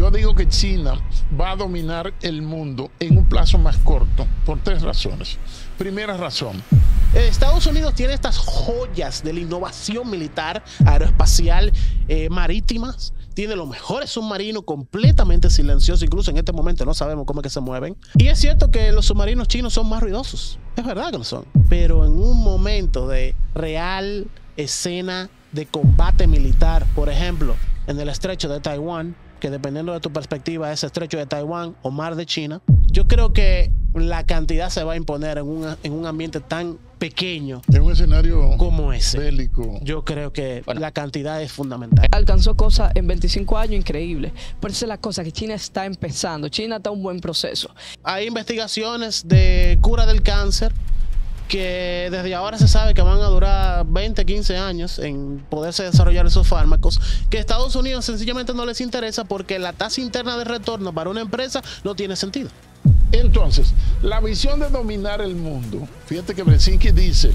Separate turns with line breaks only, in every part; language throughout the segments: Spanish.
Yo digo que China va a dominar el mundo en un plazo más corto por tres razones. Primera razón. Eh, Estados Unidos tiene estas joyas de la
innovación militar, aeroespacial, eh, marítimas. Tiene los mejores submarinos completamente silenciosos, incluso en este momento no sabemos cómo que se mueven. Y es cierto que los submarinos chinos son más ruidosos, es verdad que lo son, pero en un momento de real escena de combate militar, por ejemplo, en el estrecho de Taiwán, que dependiendo de tu perspectiva es estrecho de Taiwán o mar de China. Yo creo que la cantidad se va a imponer en un, ambiente tan pequeño. En un escenario como ese. Bélico.
Yo creo que la cantidad es fundamental. Alcanzó cosas en 25 años increíbles. Por eso es la cosa que China está empezando. China está en un buen proceso. Hay investigaciones
de cura del cáncer que desde ahora se sabe que van a durar 20, 15 años en poderse desarrollar esos fármacos, que Estados Unidos sencillamente no les interesa porque
la tasa interna de retorno para una empresa no tiene sentido. Entonces, la visión de dominar el mundo, fíjate que Brzezinski dice,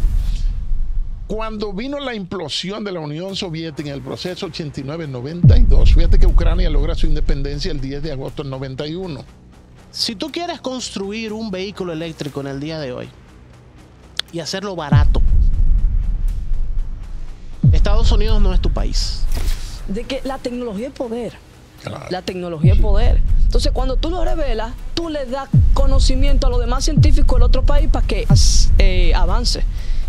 cuando vino la implosión de la Unión Soviética en el proceso 89-92, fíjate que Ucrania logra su independencia el 10 de agosto del 91. Si tú quieres construir un vehículo
eléctrico en el día de hoy, y hacerlo barato. Estados Unidos no es tu país. De que
la tecnología es poder. La tecnología es poder. Entonces, cuando tú lo revelas, tú le das conocimiento a los demás científicos del otro país para que eh, avance.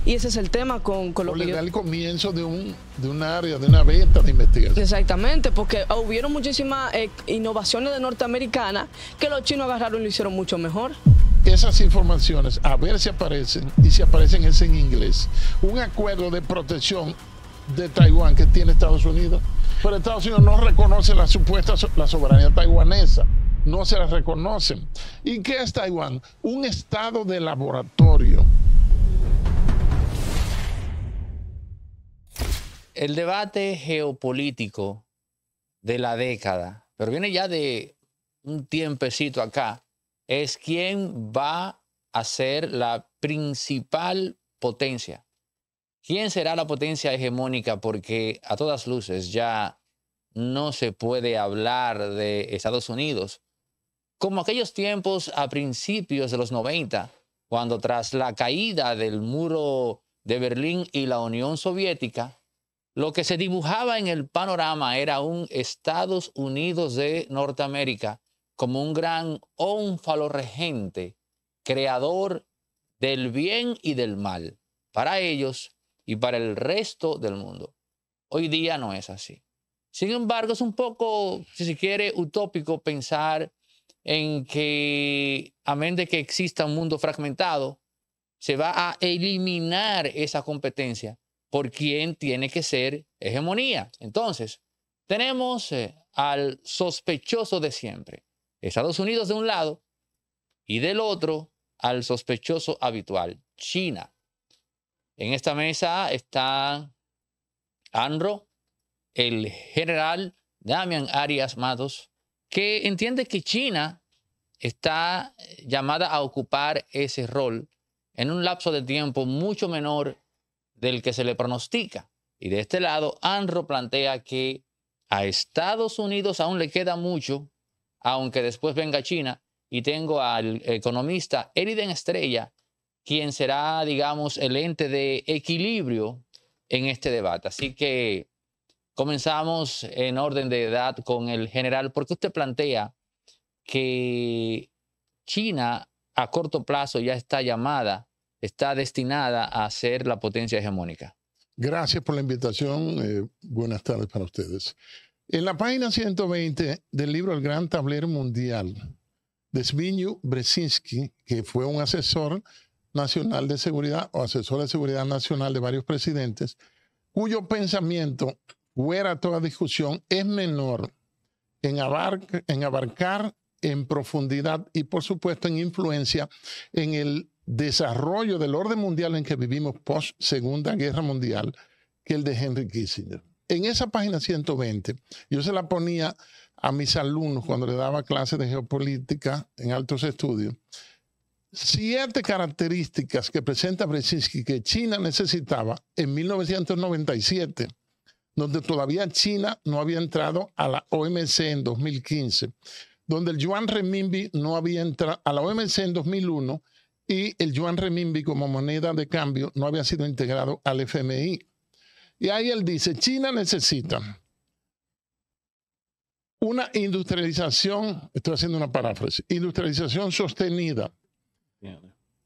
Y ese es el tema con, con lo que. Le el comienzo de un, de un área, de una venta de investigación. Exactamente, porque ah, hubieron muchísimas eh, innovaciones de norteamericana... que los chinos agarraron y lo hicieron mucho mejor esas
informaciones a ver si aparecen y si aparecen es en inglés. Un acuerdo de protección de Taiwán que tiene Estados Unidos, pero Estados Unidos no reconoce la supuesta la soberanía taiwanesa, no se la reconocen. ¿Y qué es Taiwán? Un estado de laboratorio
el debate geopolítico de la década, pero viene ya de un tiempecito acá, es quién va a ser la principal potencia. ¿Quién será la potencia hegemónica? Porque a todas luces ya no se puede hablar de Estados Unidos como aquellos tiempos a principios de los 90, cuando tras la caída del muro de Berlín y la Unión Soviética, lo que se dibujaba en el panorama era un Estados Unidos de Norteamérica como un gran ónfalo regente, creador del bien y del mal, para ellos y para el resto del mundo. Hoy día no es así. Sin embargo, es un poco, si se quiere, utópico pensar en que, a menos de que exista un mundo fragmentado, se va a eliminar esa competencia por quien tiene que ser hegemonía. Entonces, tenemos eh, al sospechoso de siempre, Estados Unidos de un lado y del otro al sospechoso habitual, China. En esta mesa está Anro, el general Damian Arias Matos, que entiende que China está eh, llamada a ocupar ese rol en un lapso de tiempo mucho menor del que se le pronostica. Y de este lado, Anro plantea que a Estados Unidos aún le queda mucho, aunque después venga China. Y tengo al economista Eriden Estrella, quien será, digamos, el ente de equilibrio en este debate. Así que comenzamos en orden de edad con el general, porque usted plantea que China a corto plazo ya está llamada está destinada a ser la potencia hegemónica.
Gracias por la invitación. Eh, buenas tardes para ustedes. En la página 120 del libro El Gran Tablero Mundial de Zbigniew Brzezinski, que fue un asesor nacional de seguridad o asesor de seguridad nacional de varios presidentes, cuyo pensamiento, fuera toda discusión, es menor en, abar en abarcar en profundidad y por supuesto en influencia en el desarrollo del orden mundial en que vivimos post Segunda Guerra Mundial que el de Henry Kissinger. En esa página 120, yo se la ponía a mis alumnos cuando le daba clases de geopolítica en altos estudios, siete características que presenta Brzezinski que China necesitaba en 1997, donde todavía China no había entrado a la OMC en 2015, donde el yuan renminbi no había entrado a la OMC en 2001 y el yuan renminbi como moneda de cambio no había sido integrado al FMI. Y ahí él dice, China necesita una industrialización, estoy haciendo una paráfrasis, industrialización sostenida,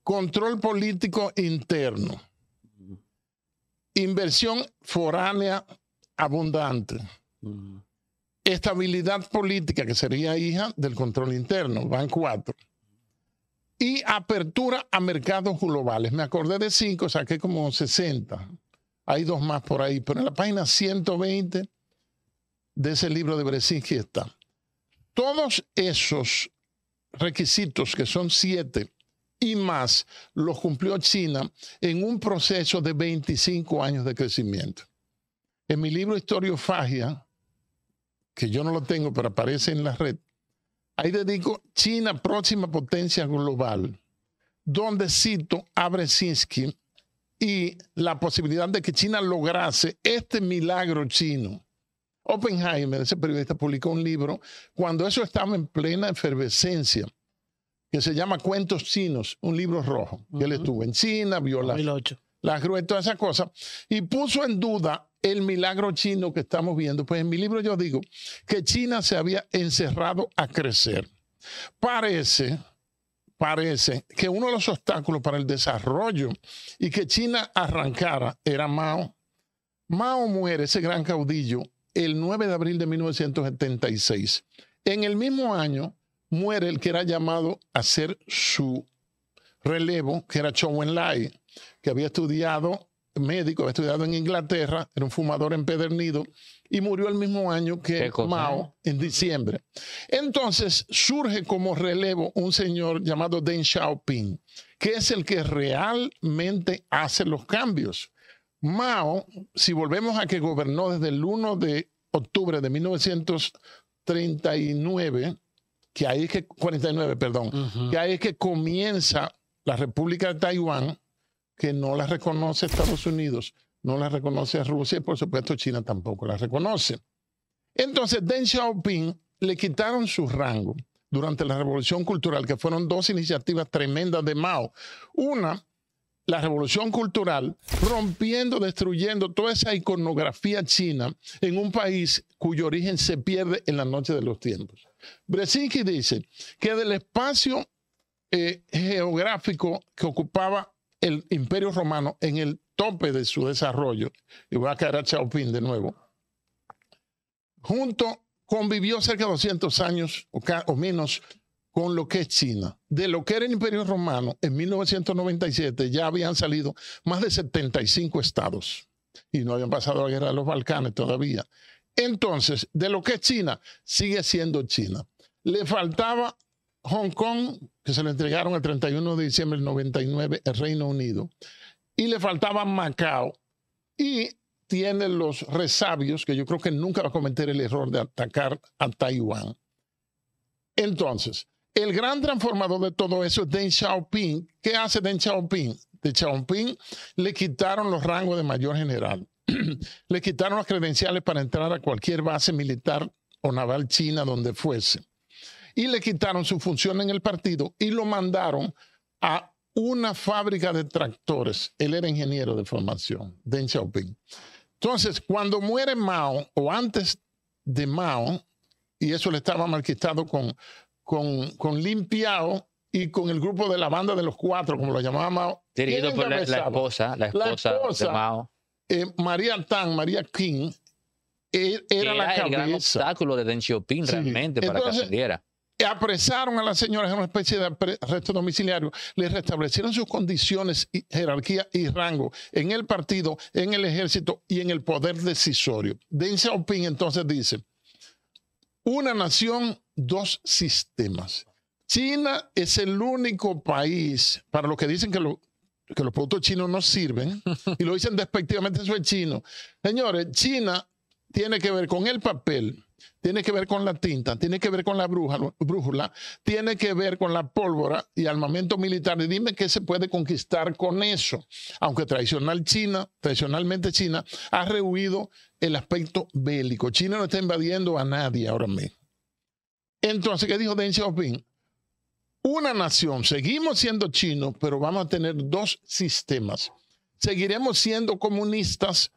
control político interno, inversión foránea abundante, estabilidad política, que sería hija del control interno, van cuatro y apertura a mercados globales. Me acordé de cinco, saqué como 60. Hay dos más por ahí, pero en la página 120 de ese libro de Bresinski está. Todos esos requisitos, que son siete y más, los cumplió China en un proceso de 25 años de crecimiento. En mi libro Historiofagia, que yo no lo tengo, pero aparece en la red, Ahí dedico China, próxima potencia global, donde cito a Brzezinski y la posibilidad de que China lograse este milagro chino. Oppenheimer, ese periodista, publicó un libro cuando eso estaba en plena efervescencia, que se llama Cuentos Chinos, un libro rojo. que Él estuvo en China, vio la las gruesas, todas esas cosas, y puso en duda el milagro chino que estamos viendo? Pues en mi libro yo digo que China se había encerrado a crecer. Parece, parece que uno de los obstáculos para el desarrollo y que China arrancara era Mao. Mao muere, ese gran caudillo, el 9 de abril de 1976. En el mismo año muere el que era llamado a ser su relevo, que era Chou Enlai, que había estudiado médico, estudiado en Inglaterra, era un fumador empedernido y murió el mismo año que Mao, en diciembre. Entonces surge como relevo un señor llamado Deng Xiaoping, que es el que realmente hace los cambios. Mao, si volvemos a que gobernó desde el 1 de octubre de 1939, que ahí es que, 49, perdón, que ahí es que comienza la República de Taiwán, que no las reconoce Estados Unidos, no la reconoce Rusia y por supuesto China tampoco la reconoce. Entonces Deng Xiaoping le quitaron su rango durante la Revolución Cultural, que fueron dos iniciativas tremendas de Mao. Una, la Revolución Cultural, rompiendo, destruyendo toda esa iconografía china en un país cuyo origen se pierde en la noche de los tiempos. Brzezinski dice que del espacio eh, geográfico que ocupaba el imperio romano en el tope de su desarrollo, y voy a caer a Xiaoping de nuevo, junto convivió cerca de 200 años o, menos con lo que es China. De lo que era el imperio romano, en 1997 ya habían salido más de 75 estados y no habían pasado la guerra de los Balcanes todavía. Entonces, de lo que es China, sigue siendo China. Le faltaba Hong Kong, se le entregaron el 31 de diciembre del 99 el Reino Unido, y le faltaban Macao, y tiene los resabios, que yo creo que nunca va a cometer el error de atacar a Taiwán. Entonces, el gran transformador de todo eso es Deng Xiaoping. ¿Qué hace Deng Xiaoping? De Xiaoping le quitaron los rangos de mayor general, le quitaron las credenciales para entrar a cualquier base militar o naval china donde fuese y le quitaron su función en el partido y lo mandaron a una fábrica de tractores. Él era ingeniero de formación, Deng Xiaoping. Entonces, cuando muere Mao, o antes de Mao, y eso le estaba malquistado con, con, con Lin Piao y con el grupo de la banda de los cuatro, como lo llamaba Mao. Dirigido por la, esposa, la esposa, de Mao. Eh, María Tan, María King, era, la cabeza. el gran obstáculo de Deng Xiaoping realmente para que ascendiera apresaron a las señoras en una especie de arresto domiciliario, les restablecieron sus condiciones, jerarquía y rango en el partido, en el ejército y en el poder decisorio. Deng Xiaoping entonces dice, una nación, dos sistemas. China es el único país, para los que dicen que, lo, que los productos chinos no sirven, y lo dicen despectivamente, eso es chino. Señores, China tiene que ver con el papel, tiene que ver con la tinta, tiene que ver con la brújula, tiene que ver con la pólvora y armamento militar. Y dime qué se puede conquistar con eso. Aunque tradicional China, tradicionalmente China, ha rehuido el aspecto bélico. China no está invadiendo a nadie ahora mismo. Entonces, ¿qué dijo Deng Xiaoping? Una nación, seguimos siendo chinos, pero vamos a tener dos sistemas. Seguiremos siendo comunistas,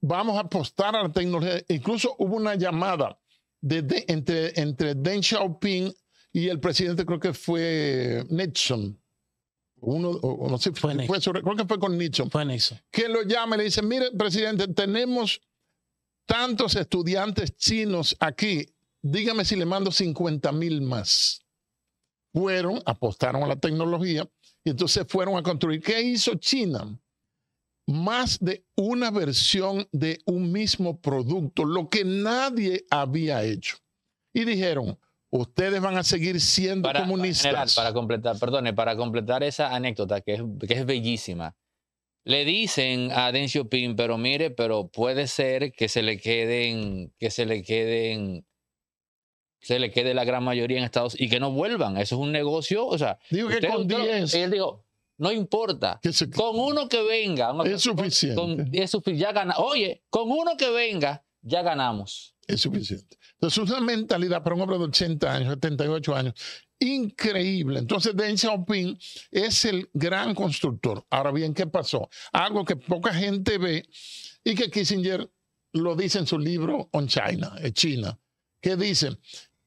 vamos a apostar a la tecnología. Incluso hubo una llamada entre, entre Deng Xiaoping y el presidente, creo que fue Nixon. Uno, no sé, fue, Nixon creo que fue con Nixon. Fue Nixon. Que lo llama y le dice, mire, presidente, tenemos tantos estudiantes chinos aquí, dígame si le mando 50 mil más. Fueron, apostaron a la tecnología y entonces fueron a construir. ¿Qué hizo China? más de una versión de un mismo producto, lo que nadie había hecho. Y dijeron, ustedes van a seguir siendo para, comunistas. para
completar, perdone, para completar esa anécdota que es, que bellísima. Le dicen a Deng Xiaoping, pero mire, pero puede ser que se le queden, que se le queden se le quede la gran mayoría en Estados Unidos y que no vuelvan. Eso es un negocio. O sea, digo que con no importa. Con uno que venga. es suficiente. Oye, con uno que venga, ya ganamos.
Es suficiente. Entonces, una mentalidad para un hombre de 80 años, 78 años, increíble. Entonces, Deng Xiaoping es el gran constructor. Ahora bien, ¿qué pasó? Algo que poca gente ve y que Kissinger lo dice en su libro On China, eh, China, que dice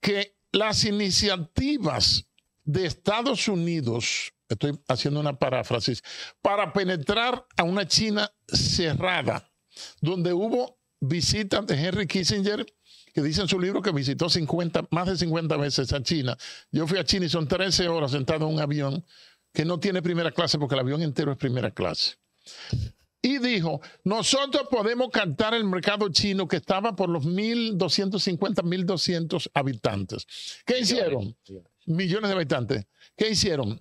que las iniciativas de Estados Unidos estoy haciendo una paráfrasis, para penetrar a una China cerrada, donde hubo visitas de Henry Kissinger, que dice en su libro que visitó 50, más de 50 veces a China. Yo fui a China y son 13 horas sentado en un avión que no tiene primera clase porque el avión entero es primera clase. Y dijo, nosotros podemos cantar el mercado chino que estaba por los 1.250, 1.200 habitantes. ¿Qué hicieron? Millones de habitantes. ¿Qué hicieron?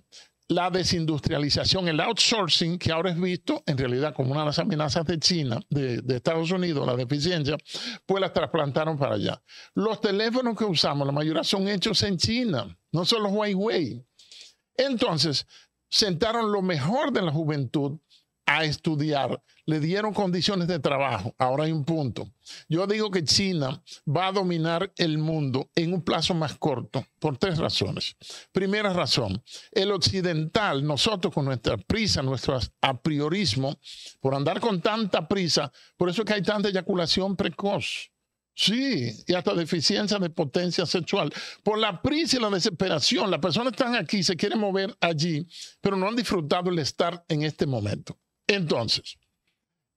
la desindustrialización, el outsourcing, que ahora es visto en realidad como una de las amenazas de China, de, Estados Unidos, la deficiencia, pues las trasplantaron para allá. Los teléfonos que usamos, la mayoría son hechos en China, no son los Huawei. Entonces, sentaron lo mejor de la juventud a estudiar, le dieron condiciones de trabajo. Ahora hay un punto. Yo digo que China va a dominar el mundo en un plazo más corto por tres razones. Primera razón, el occidental, nosotros con nuestra prisa, nuestro apriorismo, por andar con tanta prisa, por eso es que hay tanta eyaculación precoz. Sí, y hasta deficiencia de potencia sexual. Por la prisa y la desesperación, las personas están aquí, se quieren mover allí, pero no han disfrutado el estar en este momento. Entonces,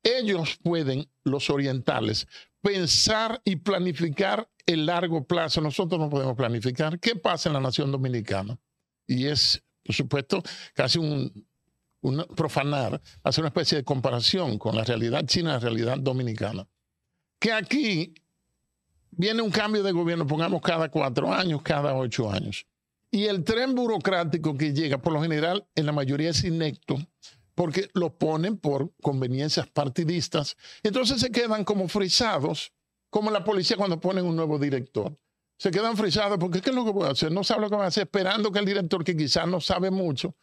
ellos pueden, los orientales, pensar y planificar el largo plazo. Nosotros no podemos planificar qué pasa en la nación dominicana. Y es, por supuesto, casi un, profanar, hacer una especie de comparación con la realidad china la realidad dominicana. Que aquí viene un cambio de gobierno, pongamos cada cuatro años, cada ocho años. Y el tren burocrático que llega, por lo general, en la mayoría es inecto, porque lo ponen por conveniencias partidistas. Entonces se quedan como frisados, como la policía cuando ponen un nuevo director. Se quedan frisados porque ¿qué es lo que voy a hacer? No sabe lo que va a hacer, esperando que el director, que quizás no sabe mucho,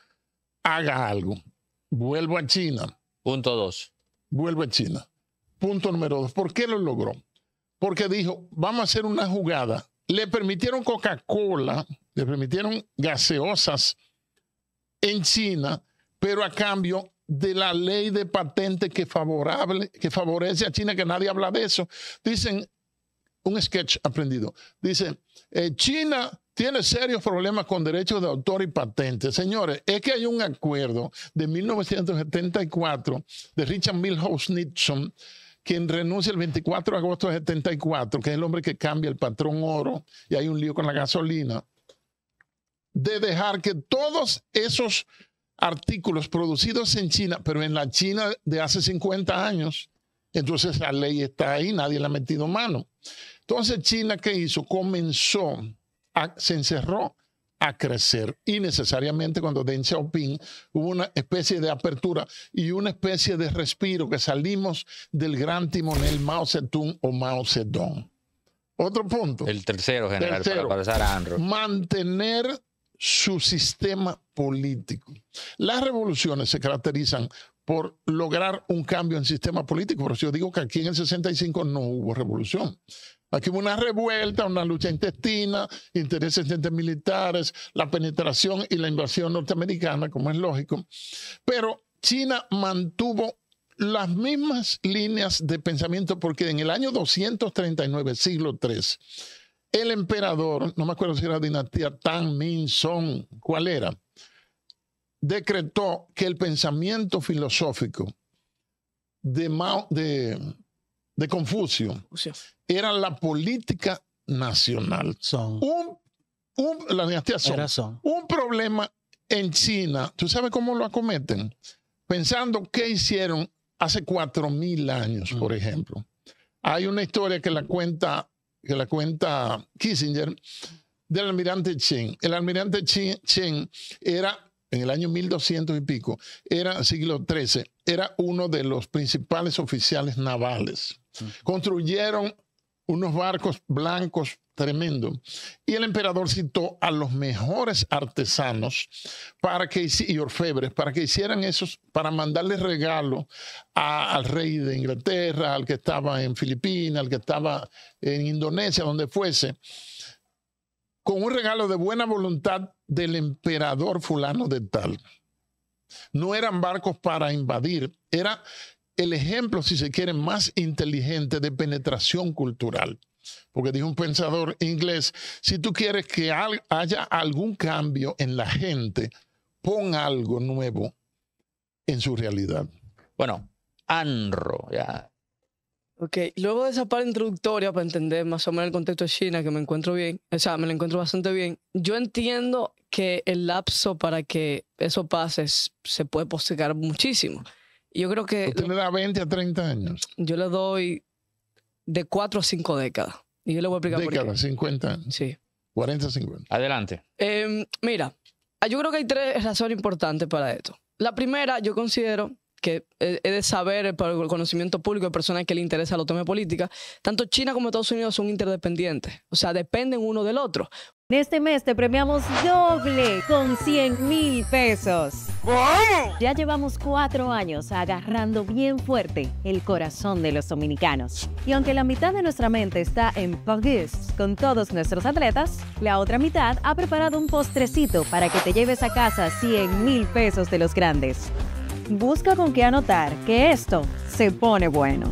haga algo. Vuelvo a China. Punto dos. Vuelvo a China. Punto número dos. ¿Por qué lo logró? Porque dijo, vamos a hacer una jugada. Le permitieron Coca-Cola, le permitieron gaseosas en China pero a cambio de la ley de patente que, favorable, que favorece a China, que nadie habla de eso. Dicen, un sketch aprendido, dice, eh, China tiene serios problemas con derechos de autor y patentes. Señores, es que hay un acuerdo de 1974 de Richard Milhouse Nixon, quien renuncia el 24 de agosto de 74, que es el hombre que cambia el patrón oro, y hay un lío con la gasolina, de dejar que todos esos artículos producidos en China, pero en la China de hace 50 años. Entonces la ley está ahí, nadie le ha metido mano. Entonces China, ¿qué hizo? Comenzó, a, se encerró a crecer. Y necesariamente cuando Deng Xiaoping hubo una especie de apertura y una especie de respiro que salimos del gran timonel Mao Zedong o Mao Zedong.
Otro punto. El tercero, general, tercero, para pasar a Andrew.
Mantener su sistema político. Las revoluciones se caracterizan por lograr un cambio en sistema político, pero yo digo que aquí en el 65 no hubo revolución. Aquí hubo una revuelta, una lucha intestina, intereses entre militares, la penetración y la invasión norteamericana, como es lógico. Pero China mantuvo las mismas líneas de pensamiento porque en el año 239, siglo III, el emperador, no me acuerdo si era dinastía Tang, Min, Song, cuál era, decretó que el pensamiento filosófico de, de, Confucio era la política nacional. Un, la dinastía Song, Un problema en China, ¿tú sabes cómo lo acometen? Pensando qué hicieron hace 4.000 años, por ejemplo. Hay una historia que la cuenta que la cuenta Kissinger, del almirante Chen. El almirante Chen era en el año 1200 y pico, era siglo XIII, era uno de los principales oficiales navales. Mm. Construyeron unos barcos blancos tremendo. Y el emperador citó a los mejores artesanos para que, y orfebres para que hicieran esos, para mandarles regalos al rey de Inglaterra, al que estaba en Filipinas, al que estaba en Indonesia, donde fuese, con un regalo de buena voluntad del emperador fulano de tal. No eran barcos para invadir, era el ejemplo, si se quiere, más inteligente de penetración cultural. Porque dijo un pensador inglés, si tú quieres que haya algún cambio en la gente, pon algo nuevo en su realidad. Bueno, Anro, ya.
Ok, luego de esa parte introductoria, para entender más o menos el contexto de China, que me encuentro bien, o sea, me lo encuentro bastante bien, yo entiendo que el lapso para que eso pase se puede postergar muchísimo. Yo creo que... Usted le da 20 a 30 años. Yo le doy de 4 a 5 décadas. Y yo le voy a explicar por qué. Décadas, 50. Sí.
40, 50. Adelante.
Em, mira, ah, yo creo que hay tres razones importantes para esto. La primera, yo considero que eh, es de saber para el conocimiento público de personas que le interesa los temas política, tanto China como Estados Unidos son interdependientes, o sea, dependen uno del otro. En este mes te premiamos doble con 100 mil pesos. Ya llevamos cuatro años agarrando bien fuerte el corazón de los dominicanos. Y aunque la mitad de nuestra mente está en Pogues con todos nuestros atletas, la otra mitad ha preparado un postrecito para que te lleves a casa 100 mil pesos de los grandes. Busca con qué anotar que esto se pone bueno.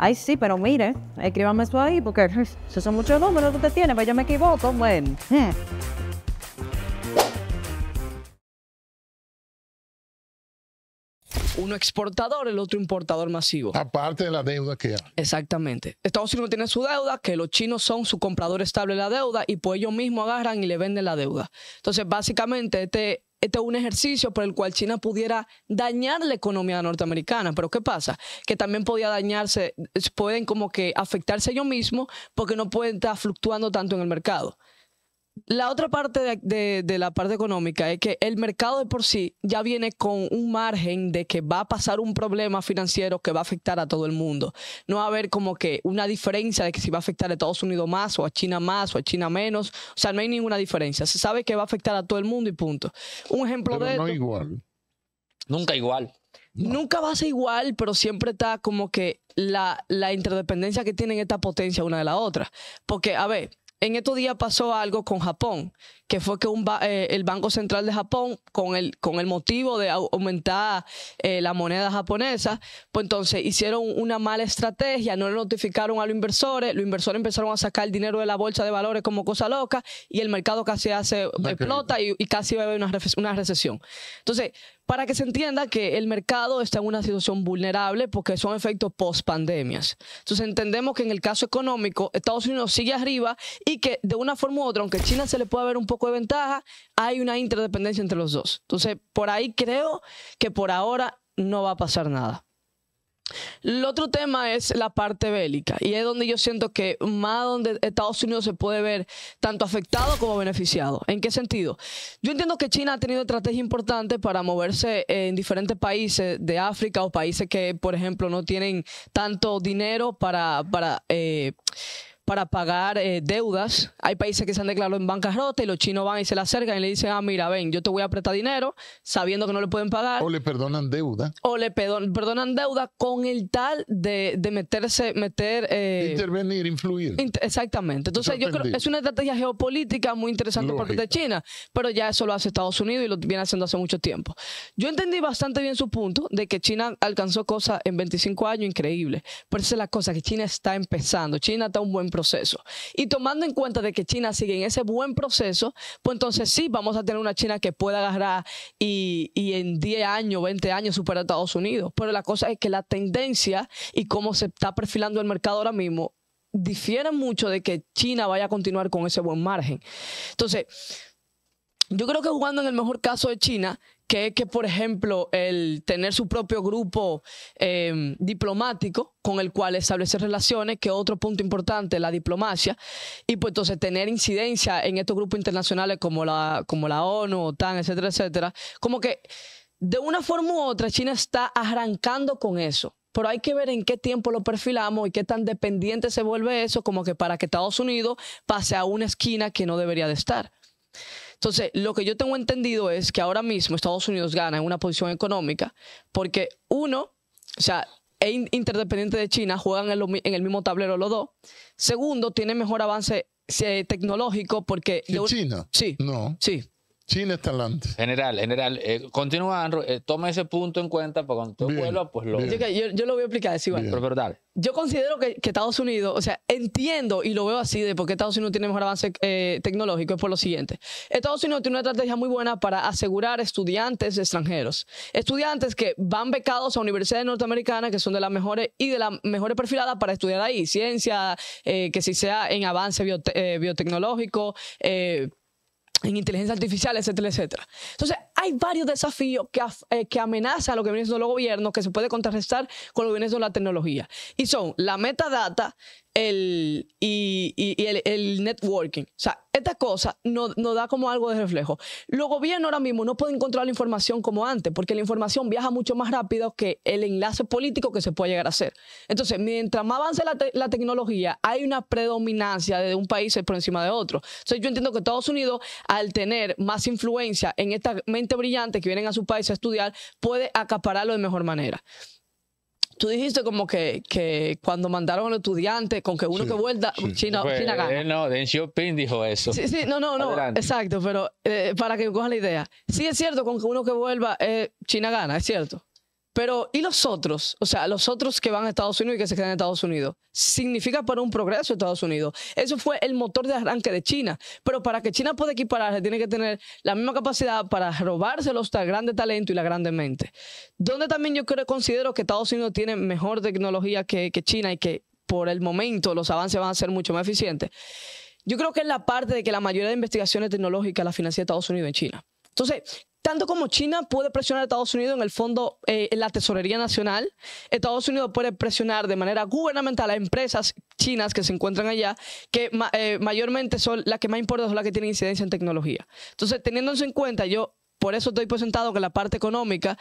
Ay, sí, pero mire, escríbame eso ahí porque esos son muchos números que usted tiene, pero pues yo me equivoco. Bueno. Hmm. uno exportador, el otro importador masivo. Aparte de la deuda que hay. Exactamente. Estados Unidos tiene su deuda, que los chinos son su comprador estable de la deuda y pues ellos mismos agarran y le venden la deuda. Entonces, básicamente, este este es un ejercicio por el cual China pudiera dañar la economía norteamericana. Pero ¿qué pasa? Que también podía dañarse, pueden como que afectarse ellos mismos porque no pueden estar fluctuando tanto en el mercado la otra parte de, de, la parte económica es que el mercado de por sí ya viene con un margen de que va a pasar un problema financiero que va a afectar a todo el mundo. No va a haber como que una diferencia de que si va a afectar a Estados Unidos más o a China más o a China menos. O sea, no hay ninguna diferencia. Se sabe que va a afectar a todo el mundo y punto. Un ejemplo de... No igual. Nunca igual. Nunca va a ser igual, pero siempre está como que la, la interdependencia que tienen esta potencia una de la otra. Porque, a ver, en estos días pasó algo con Japón que fue que un eh, el Banco Central de Japón, con el, con el motivo de aumentar eh, la moneda japonesa, pues entonces hicieron una mala estrategia, no le notificaron a los inversores, los inversores empezaron a sacar el dinero de la bolsa de valores como cosa loca y el mercado casi hace, explota y, casi va a haber una, una recesión. Entonces, para que se entienda que el mercado está en una situación vulnerable porque son efectos post pandemias. Entonces entendemos que en el caso económico Estados Unidos sigue arriba y que de una forma u otra, aunque China se le pueda ver un poco de ventaja, hay una interdependencia entre los dos. Entonces, por ahí creo que por ahora no va a pasar nada. El otro tema es la parte bélica y es donde yo siento que más donde Estados Unidos se puede ver tanto afectado como beneficiado. ¿En qué sentido? Yo entiendo que China ha tenido estrategia importante para moverse en diferentes países de África o países que, por ejemplo, no tienen tanto dinero para, para eh, para pagar eh, deudas. Hay países que se han declarado en bancarrota y los chinos van y se le acercan y le dicen, ah, mira, ven, yo te voy a apretar dinero sabiendo que no le pueden pagar. O le perdonan deuda. O le perdonan deuda con el tal de, meterse, meter... Eh, Intervenir, influir. exactamente. Entonces yo creo que es una estrategia geopolítica muy interesante por parte de China, pero ya eso lo hace Estados Unidos y lo viene haciendo hace mucho tiempo. Yo entendí bastante bien su punto de que China alcanzó cosas en 25 años increíbles, Por eso es la cosa, que China está empezando, China está un buen proceso. Y tomando en cuenta de que China sigue en ese buen proceso, pues entonces sí vamos a tener una China que pueda agarrar y, en 10 años, 20 años superar a Estados Unidos. Pero la cosa es que la tendencia y cómo se está perfilando el mercado ahora mismo difieren mucho de que China vaya a continuar con ese buen margen. Entonces, yo creo que jugando en el mejor caso de China, que es que, por ejemplo, el tener su propio grupo em, diplomático con el cual establecer relaciones, que otro punto importante, la diplomacia, y pues entonces tener incidencia en estos grupos internacionales como la, como la ONU, OTAN, etcétera, etcétera, como que de una forma u otra China está arrancando con eso. Pero hay que ver en qué tiempo lo perfilamos y qué tan dependiente se vuelve eso como que para que Estados Unidos pase a una esquina que no debería de estar. Entonces, lo que yo tengo entendido es que ahora mismo Estados Unidos gana en una posición económica porque uno, o sea, es interdependiente de China, juegan en, el mismo tablero los dos. Segundo, tiene mejor avance eh, tecnológico porque... de China? Sí. No. Sí. China está adelante.
General, general.
Eh, continúa, Andrew. Eh, toma ese punto en cuenta para cuando tú vuelvas, pues lo. Yo,
lo voy a explicar, es igual. Pero, pero Yo considero que, Estados Unidos, o sea, entiendo y lo veo así de por qué Estados Unidos tiene mejor avance eh, tecnológico, es por lo siguiente. Estados Unidos tiene una estrategia muy buena para asegurar estudiantes extranjeros. Estudiantes que van becados a universidades norteamericanas que son de las mejores y de las mejores perfiladas para estudiar ahí. Ciencia, que si sea en avance biotecnológico, biotecnológico, en inteligencia artificial, etcétera, etcétera. Entonces, hay varios desafíos que, eh, que amenazan a lo que viene siendo los gobiernos que se puede contrarrestar con lo que viene siendo la tecnología. Y son la metadata el, y, el, networking. O sea, esta cosa nos no da como algo de reflejo. Los gobiernos ahora mismo no pueden encontrar la información como antes, porque la información viaja mucho más rápido que el enlace político que se puede llegar a hacer. Entonces, mientras más avance la, la tecnología, hay una predominancia de un país por encima de otro. Entonces, yo entiendo que Estados Unidos, al tener más influencia en esta mente brillante que vienen a su país a estudiar, puede acapararlo de mejor manera. Tú dijiste como que, que cuando mandaron a los estudiantes, con que uno que vuelva, China, China, gana.
Eh, no, Deng Xiaoping dijo eso. Sí, sí no, no, no,
exacto, pero eh, para que cojan la idea. Sí es cierto, con que uno que vuelva, eh, China gana, es cierto. Pero, ¿y los otros? O sea, los otros que van a Estados Unidos y que se quedan en Estados Unidos. Significa para un progreso Estados Unidos. Eso fue el motor de arranque de China. Pero para que China pueda equipararse, tiene que tener la misma capacidad para robarse los grandes talentos y la grande mente. Donde también yo creo, considero que Estados Unidos tiene mejor tecnología que, China y que por el momento los avances van a ser mucho más eficientes. Yo creo que es la parte de que la mayoría de investigaciones tecnológicas la financia Estados Unidos en China. Entonces, tanto como China puede presionar a Estados Unidos en el fondo, eh, en la tesorería nacional, Estados Unidos puede presionar de manera gubernamental a empresas chinas que se encuentran allá, que eh, mayormente son las que más importan, son las que tienen incidencia en tecnología. Entonces, teniéndose en cuenta, yo por eso estoy presentado pues que la parte económica,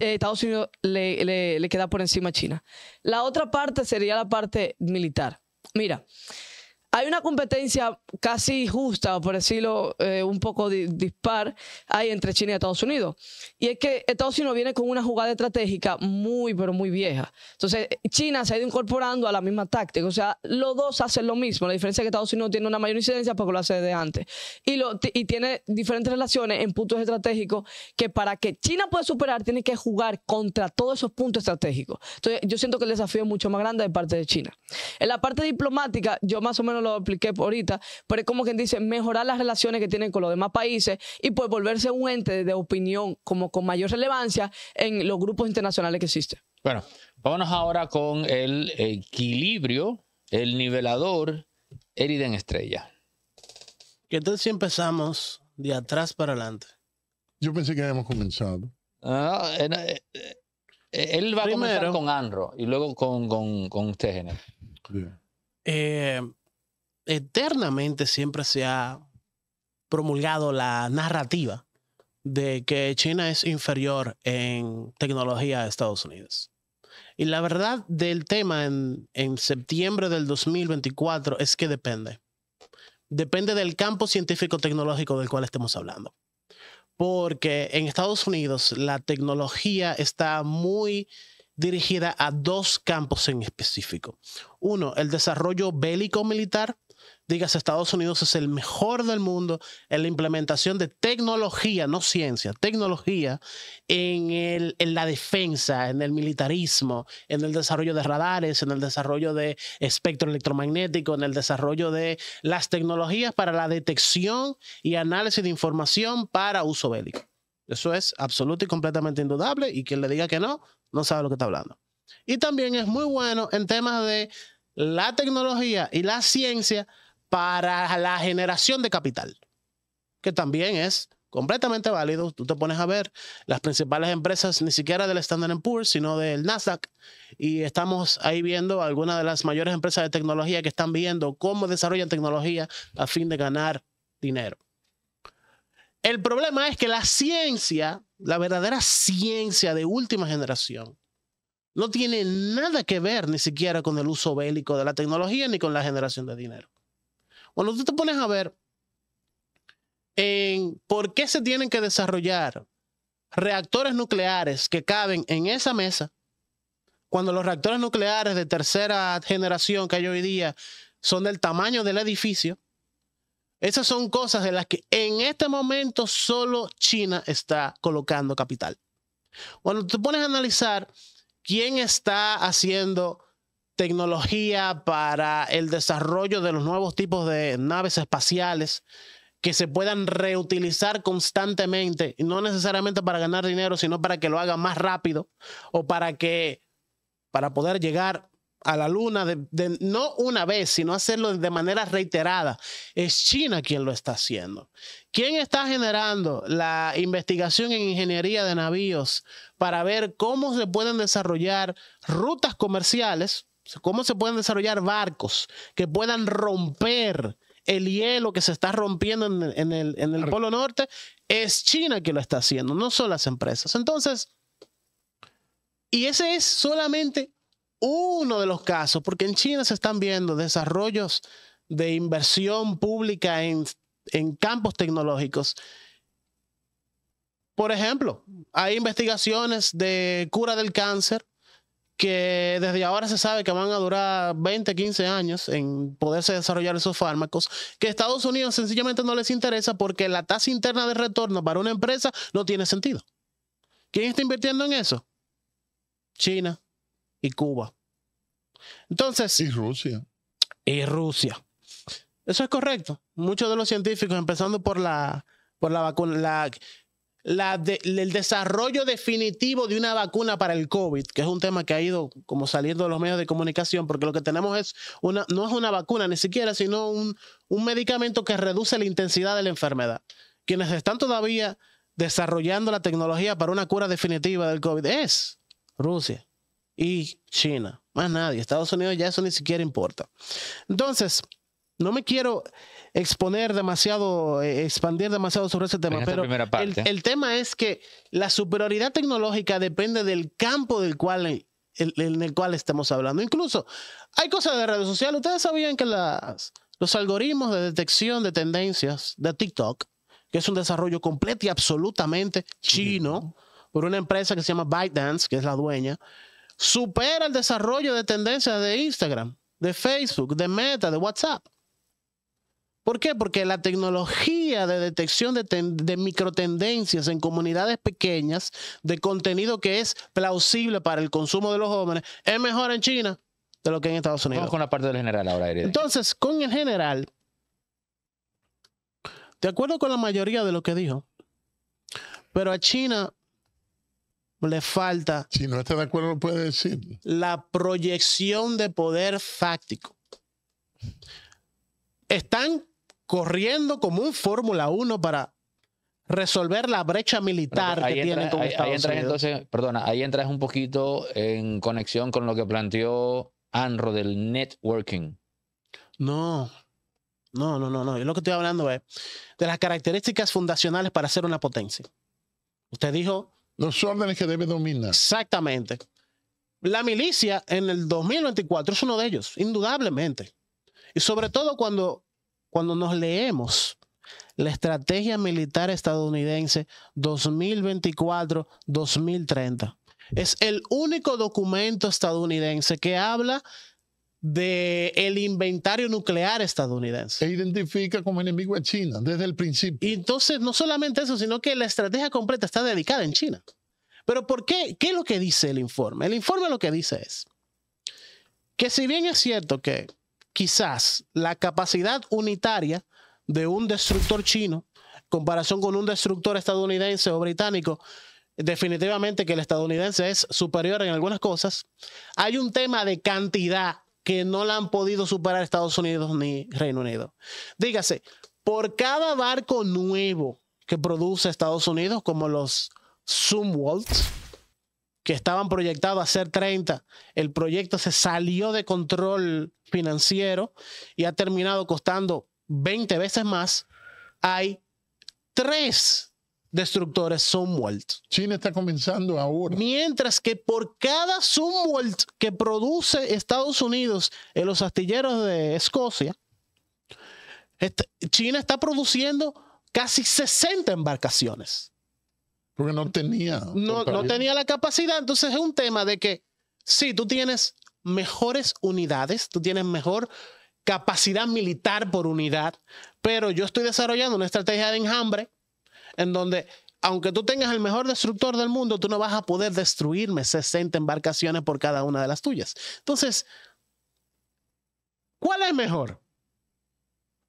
eh, Estados Unidos le, le queda por encima a China. La otra parte sería la parte militar. Mira, hay una competencia casi justa, por decirlo eh, un poco dispar, hay entre China y Estados Unidos. Y es que Estados Unidos viene con una jugada estratégica muy, pero muy vieja. Entonces, China se ha ido incorporando a la misma táctica. O sea, los dos hacen lo mismo. La diferencia es que Estados Unidos tiene una mayor incidencia porque lo hace desde antes. Y, lo, y tiene diferentes relaciones en puntos estratégicos que para que China pueda superar, tiene que jugar contra todos esos puntos estratégicos. Entonces, yo siento que el desafío es mucho más grande de parte de China. En la parte diplomática, yo más o menos lo lo expliqué ahorita, pero es como quien dice, mejorar las relaciones que tienen con los demás países y pues volverse un ente de opinión como con mayor relevancia en los grupos internacionales que existen.
Bueno, vámonos ahora con el equilibrio, el nivelador, Eriden Estrella.
¿Qué tal si empezamos de atrás para adelante?
Yo pensé que habíamos comenzado. Eh, eh, eh, él va a comenzar con Anro y luego con, con, usted, eternamente siempre
se ha promulgado la narrativa de que China es inferior en tecnología a Estados Unidos. Y la verdad del tema en, septiembre del 2024 es que depende. Depende del campo científico-tecnológico del cual estemos hablando. Porque en Estados Unidos la tecnología está muy dirigida a dos campos en específico. Uno, el desarrollo bélico-militar digas Estados Unidos es el mejor del mundo en la implementación de tecnología, no ciencia, tecnología en, el, en la defensa, en el militarismo, en el desarrollo de radares, en el desarrollo de espectro electromagnético, en el desarrollo de las tecnologías para la detección y análisis de información para uso bélico. Eso es absoluto y completamente indudable y quien le diga que no, no sabe lo que está hablando. Y también es muy bueno en temas de la tecnología y la ciencia para la generación de capital, que también es completamente válido. Tú te pones a ver las principales empresas, ni siquiera del Standard Poor's, sino del Nasdaq, y estamos ahí viendo algunas de las mayores empresas de tecnología que están viendo cómo desarrollan tecnología a fin de ganar dinero. El problema es que la ciencia, la verdadera ciencia de última generación, no tiene nada que ver ni siquiera con el uso bélico de la tecnología ni con la generación de dinero. Cuando tú te pones a ver en por qué se tienen que desarrollar reactores nucleares que caben en esa mesa, cuando los reactores nucleares de tercera generación que hay hoy día son del tamaño del edificio, esas son cosas de las que en este momento solo China está colocando capital. Cuando te pones a analizar quién está haciendo tecnología para el desarrollo de los nuevos tipos de naves espaciales que se puedan reutilizar constantemente, no necesariamente para ganar dinero, sino para que lo hagan más rápido o para que para poder llegar a la luna no una vez, sino hacerlo de manera reiterada. Es China quien lo está haciendo. ¿Quién está generando la investigación en ingeniería de navíos para ver cómo se pueden desarrollar rutas comerciales ¿Cómo se pueden desarrollar barcos que puedan romper el hielo que se está rompiendo en, el, Polo Norte? Es China que lo está haciendo, no son las empresas. Entonces, y ese es solamente uno de los casos, porque en China se están viendo desarrollos de inversión pública en campos tecnológicos. Por ejemplo, hay investigaciones de cura del cáncer que desde ahora se sabe que van a durar 20, 15 años en poderse desarrollar esos fármacos, que Estados Unidos sencillamente no les interesa porque la tasa interna de retorno para una empresa no tiene sentido. ¿Quién está invirtiendo en eso? China y Cuba. Entonces... Y Rusia. Y Rusia. Eso es correcto. Muchos de los científicos, empezando por la, por la vacuna, el desarrollo definitivo de una vacuna para el COVID, que es un tema que ha ido como saliendo de los medios de comunicación, porque lo que tenemos es una, no es una vacuna ni siquiera, sino un, un medicamento que reduce la intensidad de la enfermedad. Quienes están todavía desarrollando la tecnología para una cura definitiva del COVID es Rusia y China. Más nadie. Estados Unidos ya eso ni siquiera importa. Entonces, no me quiero exponer demasiado, eh, expandir demasiado sobre ese tema, pero el, tema es que la superioridad tecnológica depende del campo del cual, en el cual estamos hablando. Incluso hay cosas de redes sociales. Ustedes sabían que los algoritmos de detección de tendencias de TikTok, que es un desarrollo completo y absolutamente chino, por una empresa que se llama ByteDance, que es la dueña, supera el desarrollo de tendencias de Instagram, de Facebook, de Meta, de WhatsApp. ¿Por qué? Porque la tecnología de detección de, microtendencias en comunidades pequeñas de contenido que es plausible para el consumo de los jóvenes es mejor en China
de lo que en Estados Unidos. Vamos con la parte del general ahora.
Entonces, con el general, de acuerdo con la mayoría de lo que dijo, pero a China
le falta... Si no está de acuerdo, puede decir.
La proyección de poder fáctico. Están corriendo como un Fórmula 1 para resolver la brecha pues militar que tienen con Estados ahí entras, Unidos.
Entonces, perdona, ahí entras un poquito en conexión con lo que planteó Anro del networking.
No, no, no, no, no. Yo lo que estoy hablando es de las características fundacionales para ser una potencia. Usted dijo... Los órdenes que debe dominar. Exactamente. La milicia en el 2024 es uno de ellos, indudablemente. Y sobre todo cuando cuando nos leemos la estrategia militar estadounidense 2024-2030, es el único documento estadounidense que habla de inventario nuclear estadounidense. E identifica como enemigo a China desde el principio. entonces, no solamente eso, sino que la estrategia completa está dedicada en China. Pero ¿por qué? ¿Qué es lo que dice el informe? El informe lo que dice es que si bien es cierto que quizás la capacidad unitaria de un destructor chino comparación con un destructor estadounidense o británico, definitivamente que el estadounidense es superior en algunas cosas. Hay un tema de cantidad que no la han podido superar Estados Unidos ni Reino Unido. Dígase, por cada barco nuevo que produce Estados Unidos, como los Zumwalt, que estaban proyectados a ser 30. El proyecto se salió de control financiero y ha terminado costando 20 veces más. Hay tres destructores Zumwalt. China está comenzando ahora. Mientras que por cada Zumwalt que produce Estados Unidos en los astilleros de Escocia, China está produciendo casi 60 embarcaciones. Porque no tenía. No, no tenía la capacidad. Entonces es un tema de que sí, tú tienes mejores unidades, tú tienes mejor capacidad militar por unidad, pero yo estoy desarrollando una estrategia de enjambre en donde aunque tú tengas el mejor destructor del mundo, tú no vas a poder destruirme 60 embarcaciones por cada una de las tuyas. Entonces, ¿cuál es mejor?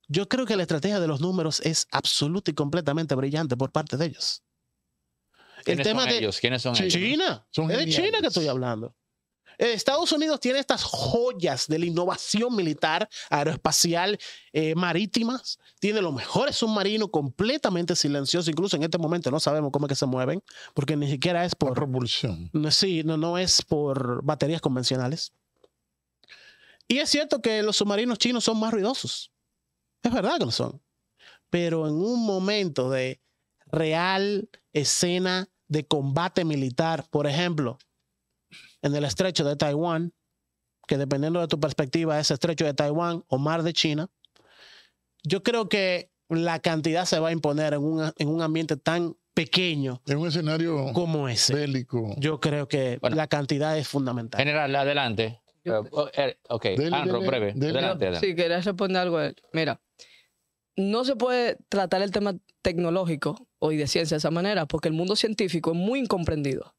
Yo creo que la estrategia de los números es absoluta y completamente brillante por parte de ellos.
¿Quiénes tema son de ellos? ¿Quiénes son China. es de China
que estoy hablando. Eh, Estados Unidos tiene estas joyas de la innovación militar, aeroespacial, eh, marítimas. Tiene los mejores submarinos completamente silenciosos. Incluso en este momento no sabemos cómo es que se mueven, porque ni siquiera es por. La propulsión. sí, no, no es por baterías convencionales. Y es cierto que los submarinos chinos son más ruidosos. Es verdad que lo son. Pero en un momento de real escena de combate militar, por ejemplo, en el estrecho de Taiwán, que dependiendo de tu perspectiva es estrecho de Taiwán o mar de China, yo creo que la cantidad se va a imponer en un, ambiente tan pequeño. En un escenario como ese. Bélico. Yo creo que la cantidad es fundamental.
General, adelante. Yo, ok, breve. responder
algo. Mira, no se puede tratar el tema tecnológico y de ciencia de esa manera, porque el mundo científico es muy incomprendido.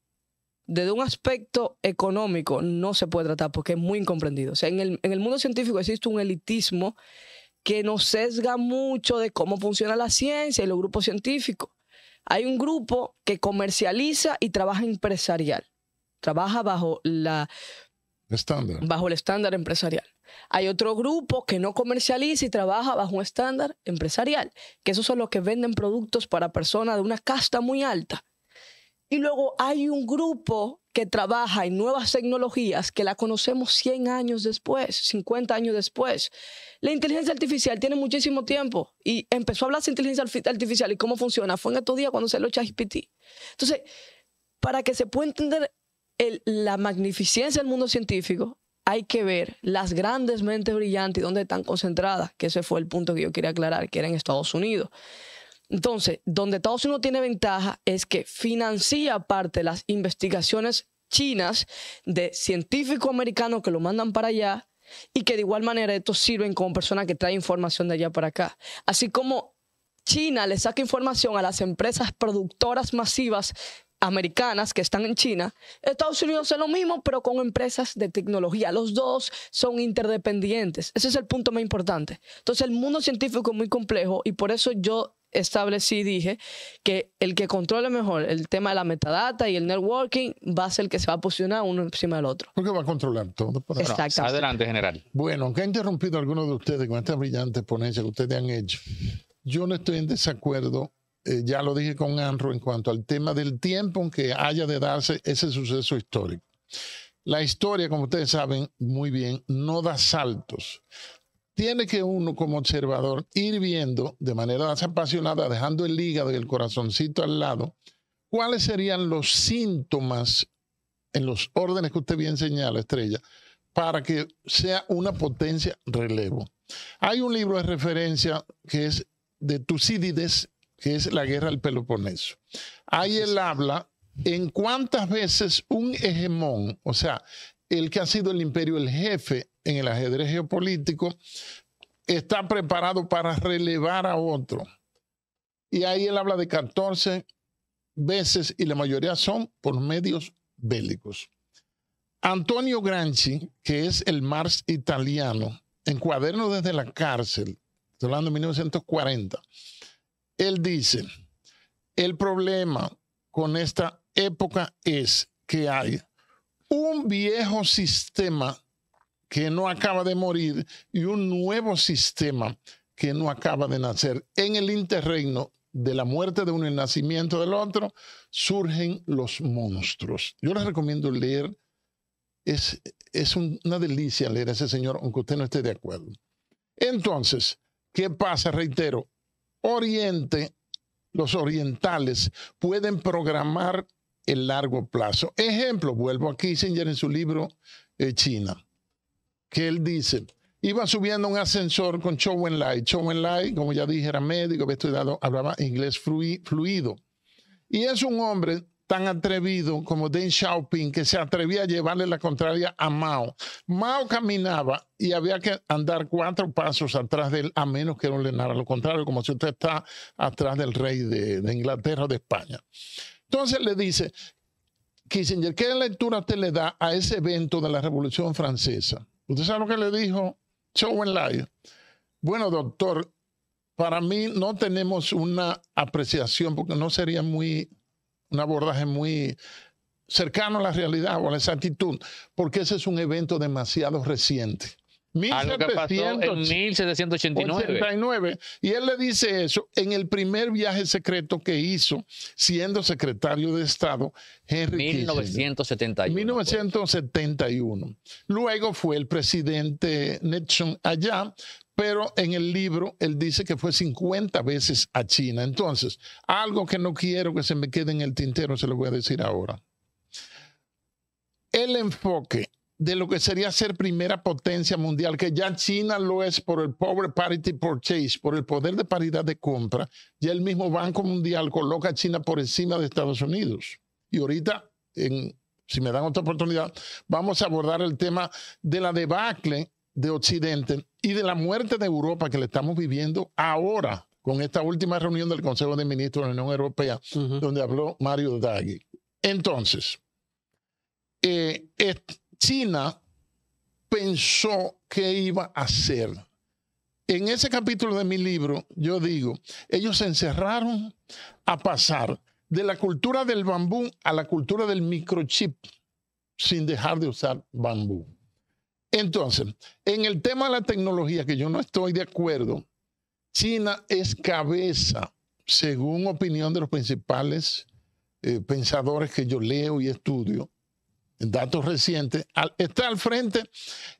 Desde un aspecto económico no se puede tratar porque es muy incomprendido. O sea, en el, mundo científico existe un elitismo que nos sesga mucho de cómo funciona la ciencia y los grupos científicos. Hay un grupo que comercializa y trabaja empresarial. Trabaja bajo la Bajo el estándar empresarial. Hay otro grupo que no comercializa y trabaja bajo un estándar empresarial, que esos son los que venden productos para personas de una casta muy alta. Y luego hay un grupo que trabaja en nuevas tecnologías que la conocemos 100 años después, 50 años después. La inteligencia artificial tiene muchísimo tiempo y empezó a hablar de inteligencia artificial y cómo funciona. Fue en estos días cuando se lo GPT. Entonces, para que se pueda entender la magnificencia del mundo científico, hay que ver las grandes mentes brillantes y dónde están concentradas, que ese fue el punto que yo quería aclarar, que era en Estados Unidos. Entonces, donde Estados Unidos tiene ventaja es que financia parte de las investigaciones chinas de científicos americanos que lo mandan para allá y que de igual manera estos sirven como personas que traen información de allá para acá. Así como China le saca información a las empresas productoras masivas americanas que están en China. Estados Unidos es lo mismo, pero con empresas de tecnología. Los dos son interdependientes. Ese es el punto más importante. Entonces, el mundo científico es muy complejo y por eso yo establecí, dije, que el que controle mejor el tema de la metadata y el networking va a ser el que se va a posicionar uno encima del otro. Porque va a controlar todo. Exacto.
adelante, general.
Bueno, aunque ha interrumpido alguno de ustedes con esta brillante ponencia que ustedes han hecho, yo no estoy en desacuerdo eh, ya lo dije con Anro en cuanto al tema del tiempo en que haya de darse ese suceso histórico. La historia, como ustedes saben muy bien, no da saltos. Tiene que uno como observador ir viendo de manera apasionada, dejando el hígado y el corazoncito al lado, cuáles serían los síntomas en los órdenes que usted bien señala, Estrella, para que sea una potencia relevo. Hay un libro de referencia que es de Tucídides, que es la guerra del Peloponeso. Ahí él habla en cuántas veces un hegemón, o sea, el que ha sido el imperio el jefe en el ajedrez geopolítico, está preparado para relevar a otro. Y ahí él habla de 14 veces y la mayoría son por medios bélicos. Antonio Granchi, que es el Marx italiano, en Cuaderno desde la cárcel, hablando de 1940, él dice, el problema con esta época es que hay un viejo sistema que no acaba de morir y un nuevo sistema que no acaba de nacer. En el interregno de la muerte de uno y el nacimiento del otro, surgen los monstruos. Yo les recomiendo leer, es, es una delicia leer a ese señor, aunque usted no esté de acuerdo. Entonces, ¿qué pasa? Reitero, Oriente, los orientales, pueden programar el largo plazo. Ejemplo, vuelvo a Kissinger en su libro eh, China, que él dice, iba subiendo un ascensor con Chou Lai. Chou Lai, como ya dije, era médico, había estudiado, hablaba inglés fluido. Y es un hombre tan atrevido como Deng Xiaoping, que se atrevía a llevarle la contraria a Mao. Mao caminaba y había que andar cuatro pasos atrás de él, a menos que no le nada. lo contrario, como si usted está atrás del rey de, Inglaterra o de España. Entonces le dice, Kissinger, ¿qué lectura usted le da a ese evento de la Revolución Francesa? ¿Usted sabe lo que le dijo and Lai? Bueno, doctor, para mí no tenemos una apreciación, porque no sería muy un abordaje muy cercano a la realidad o a la exactitud, porque ese es un evento demasiado reciente.
1789.
Ah, y él le dice eso en el primer viaje secreto que hizo siendo secretario de Estado Henry 1971. 1971. Pues. Luego fue el presidente Nixon allá, pero en el libro él dice que fue 50 veces a China. Entonces, algo que no quiero que se me quede en el tintero, se lo voy a decir ahora. El enfoque de lo que sería ser primera potencia mundial, que ya China lo es por el Power Parity Purchase, por el poder de paridad de compra, ya el mismo Banco Mundial coloca a China por encima de Estados Unidos. Y ahorita, si me dan otra oportunidad, vamos a abordar el tema de la debacle de Occidente y de la muerte de Europa que le estamos viviendo ahora con esta última reunión del Consejo de Ministros de la Unión Europea, donde habló Mario Draghi. Entonces, eh, China pensó que iba a hacer. En ese capítulo de mi libro, yo digo, ellos se encerraron a pasar de la cultura del bambú a la cultura del microchip sin dejar de usar bambú. Entonces, en el tema de la tecnología, que yo no estoy de acuerdo, China es cabeza, según opinión de los principales eh, pensadores que yo leo y estudio, en datos recientes, está al frente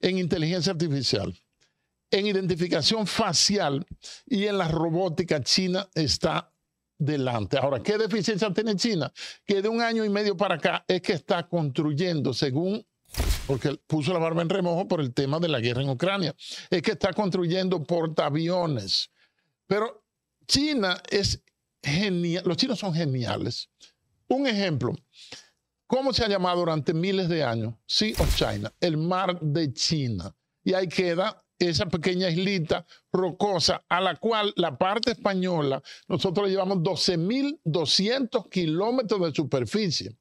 en inteligencia artificial, en identificación facial y en la robótica. China está delante. Ahora, ¿qué deficiencia tiene China? Que de un año y medio para acá es que está construyendo, según porque puso la barba en remojo por el tema de la guerra en Ucrania. Es que está construyendo portaaviones. Pero China es genial, los chinos son geniales. Un ejemplo, ¿cómo se ha llamado durante miles de años? Sea of China, el mar de China. Y ahí queda esa pequeña islita rocosa, a la cual la parte española, nosotros llevamos 12.200 kilómetros de superficie.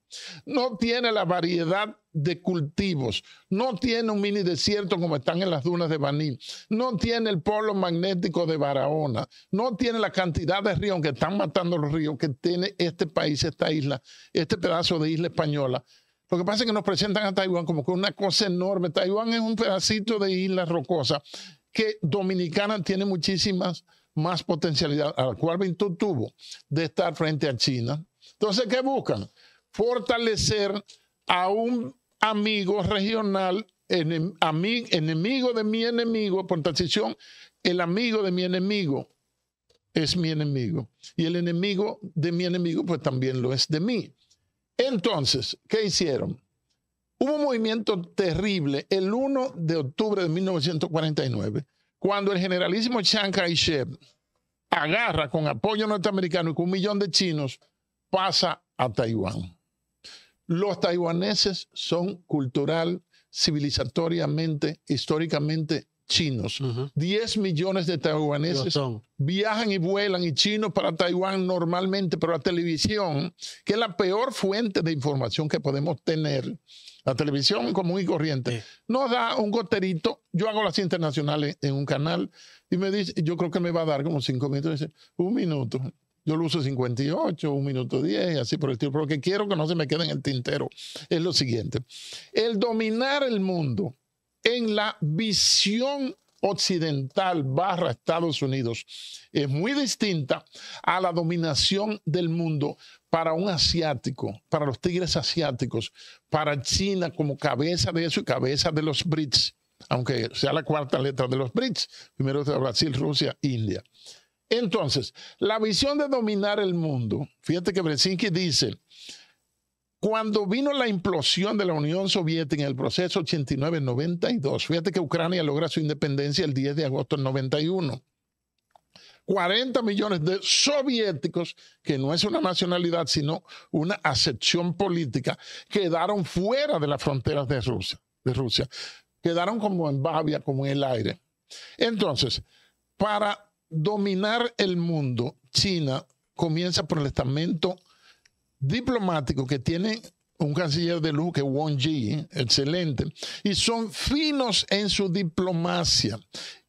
No tiene la variedad de cultivos, no tiene un mini desierto como están en las dunas de Baní, no tiene el polo magnético de Barahona, no tiene la cantidad de ríos, que están matando los ríos, que tiene este país, esta isla, este pedazo de isla española, lo que pasa es que nos presentan a Taiwán como que una cosa enorme. Taiwán es un pedacito de isla rocosa que Dominicana tiene muchísimas más potencialidad, al cual tuvo de estar frente a China. Entonces, ¿qué buscan? Fortalecer a un amigo regional, enemigo de mi enemigo, por transición, el amigo de mi enemigo es mi enemigo y el enemigo de mi enemigo pues también lo es de mí. Entonces, ¿qué hicieron? Hubo un movimiento terrible el 1 de octubre de 1949, cuando el generalísimo Chiang Kai-shek agarra con apoyo norteamericano y con un millón de chinos, pasa a Taiwán. Los taiwaneses son cultural, civilizatoriamente, históricamente chinos. 10 millones de taiwaneses viajan y vuelan y chinos para Taiwán normalmente, pero la televisión, que es la peor fuente de información que podemos tener, la televisión común y corriente, nos da un goterito. Yo hago las internacionales en un canal y me dice, yo creo que me va a dar como cinco minutos, dice, un minuto. Yo lo uso 58, un minuto 10 así por el estilo. Pero que quiero que no se me quede en el tintero es lo siguiente. El dominar el mundo en la visión occidental barra Estados Unidos es muy distinta a la dominación del mundo para un asiático, para los tigres asiáticos, para China como cabeza de eso y cabeza de los Brits, aunque sea la cuarta letra de los Brits, primero Brasil, Rusia, India. Entonces, la visión de dominar el mundo, fíjate que Brzezinski dice, cuando vino la implosión de la Unión Soviética en el proceso 89-92, fíjate que Ucrania logra su independencia el 10 de agosto del 91. 40 millones de soviéticos, que no es una nacionalidad, sino una acepción política, quedaron fuera de las fronteras de Rusia. De Rusia. Quedaron como en Bavia, como en el aire. Entonces, para dominar el mundo, China comienza por el estamento diplomáticos que tiene... un canciller de lujo que es Won Ji, excelente, y son finos en su diplomacia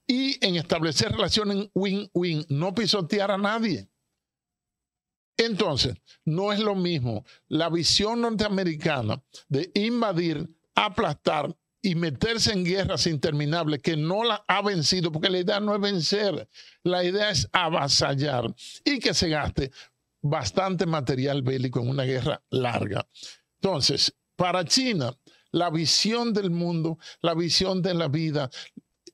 y en establecer relaciones win-win, no pisotear a nadie. Entonces, no es lo mismo la visión norteamericana de invadir, aplastar y meterse en guerras interminables que no la ha vencido, porque la idea no es vencer, la idea es avasallar y que se gaste bastante material bélico en una guerra larga. Entonces, para China, la visión del mundo, la visión de la vida,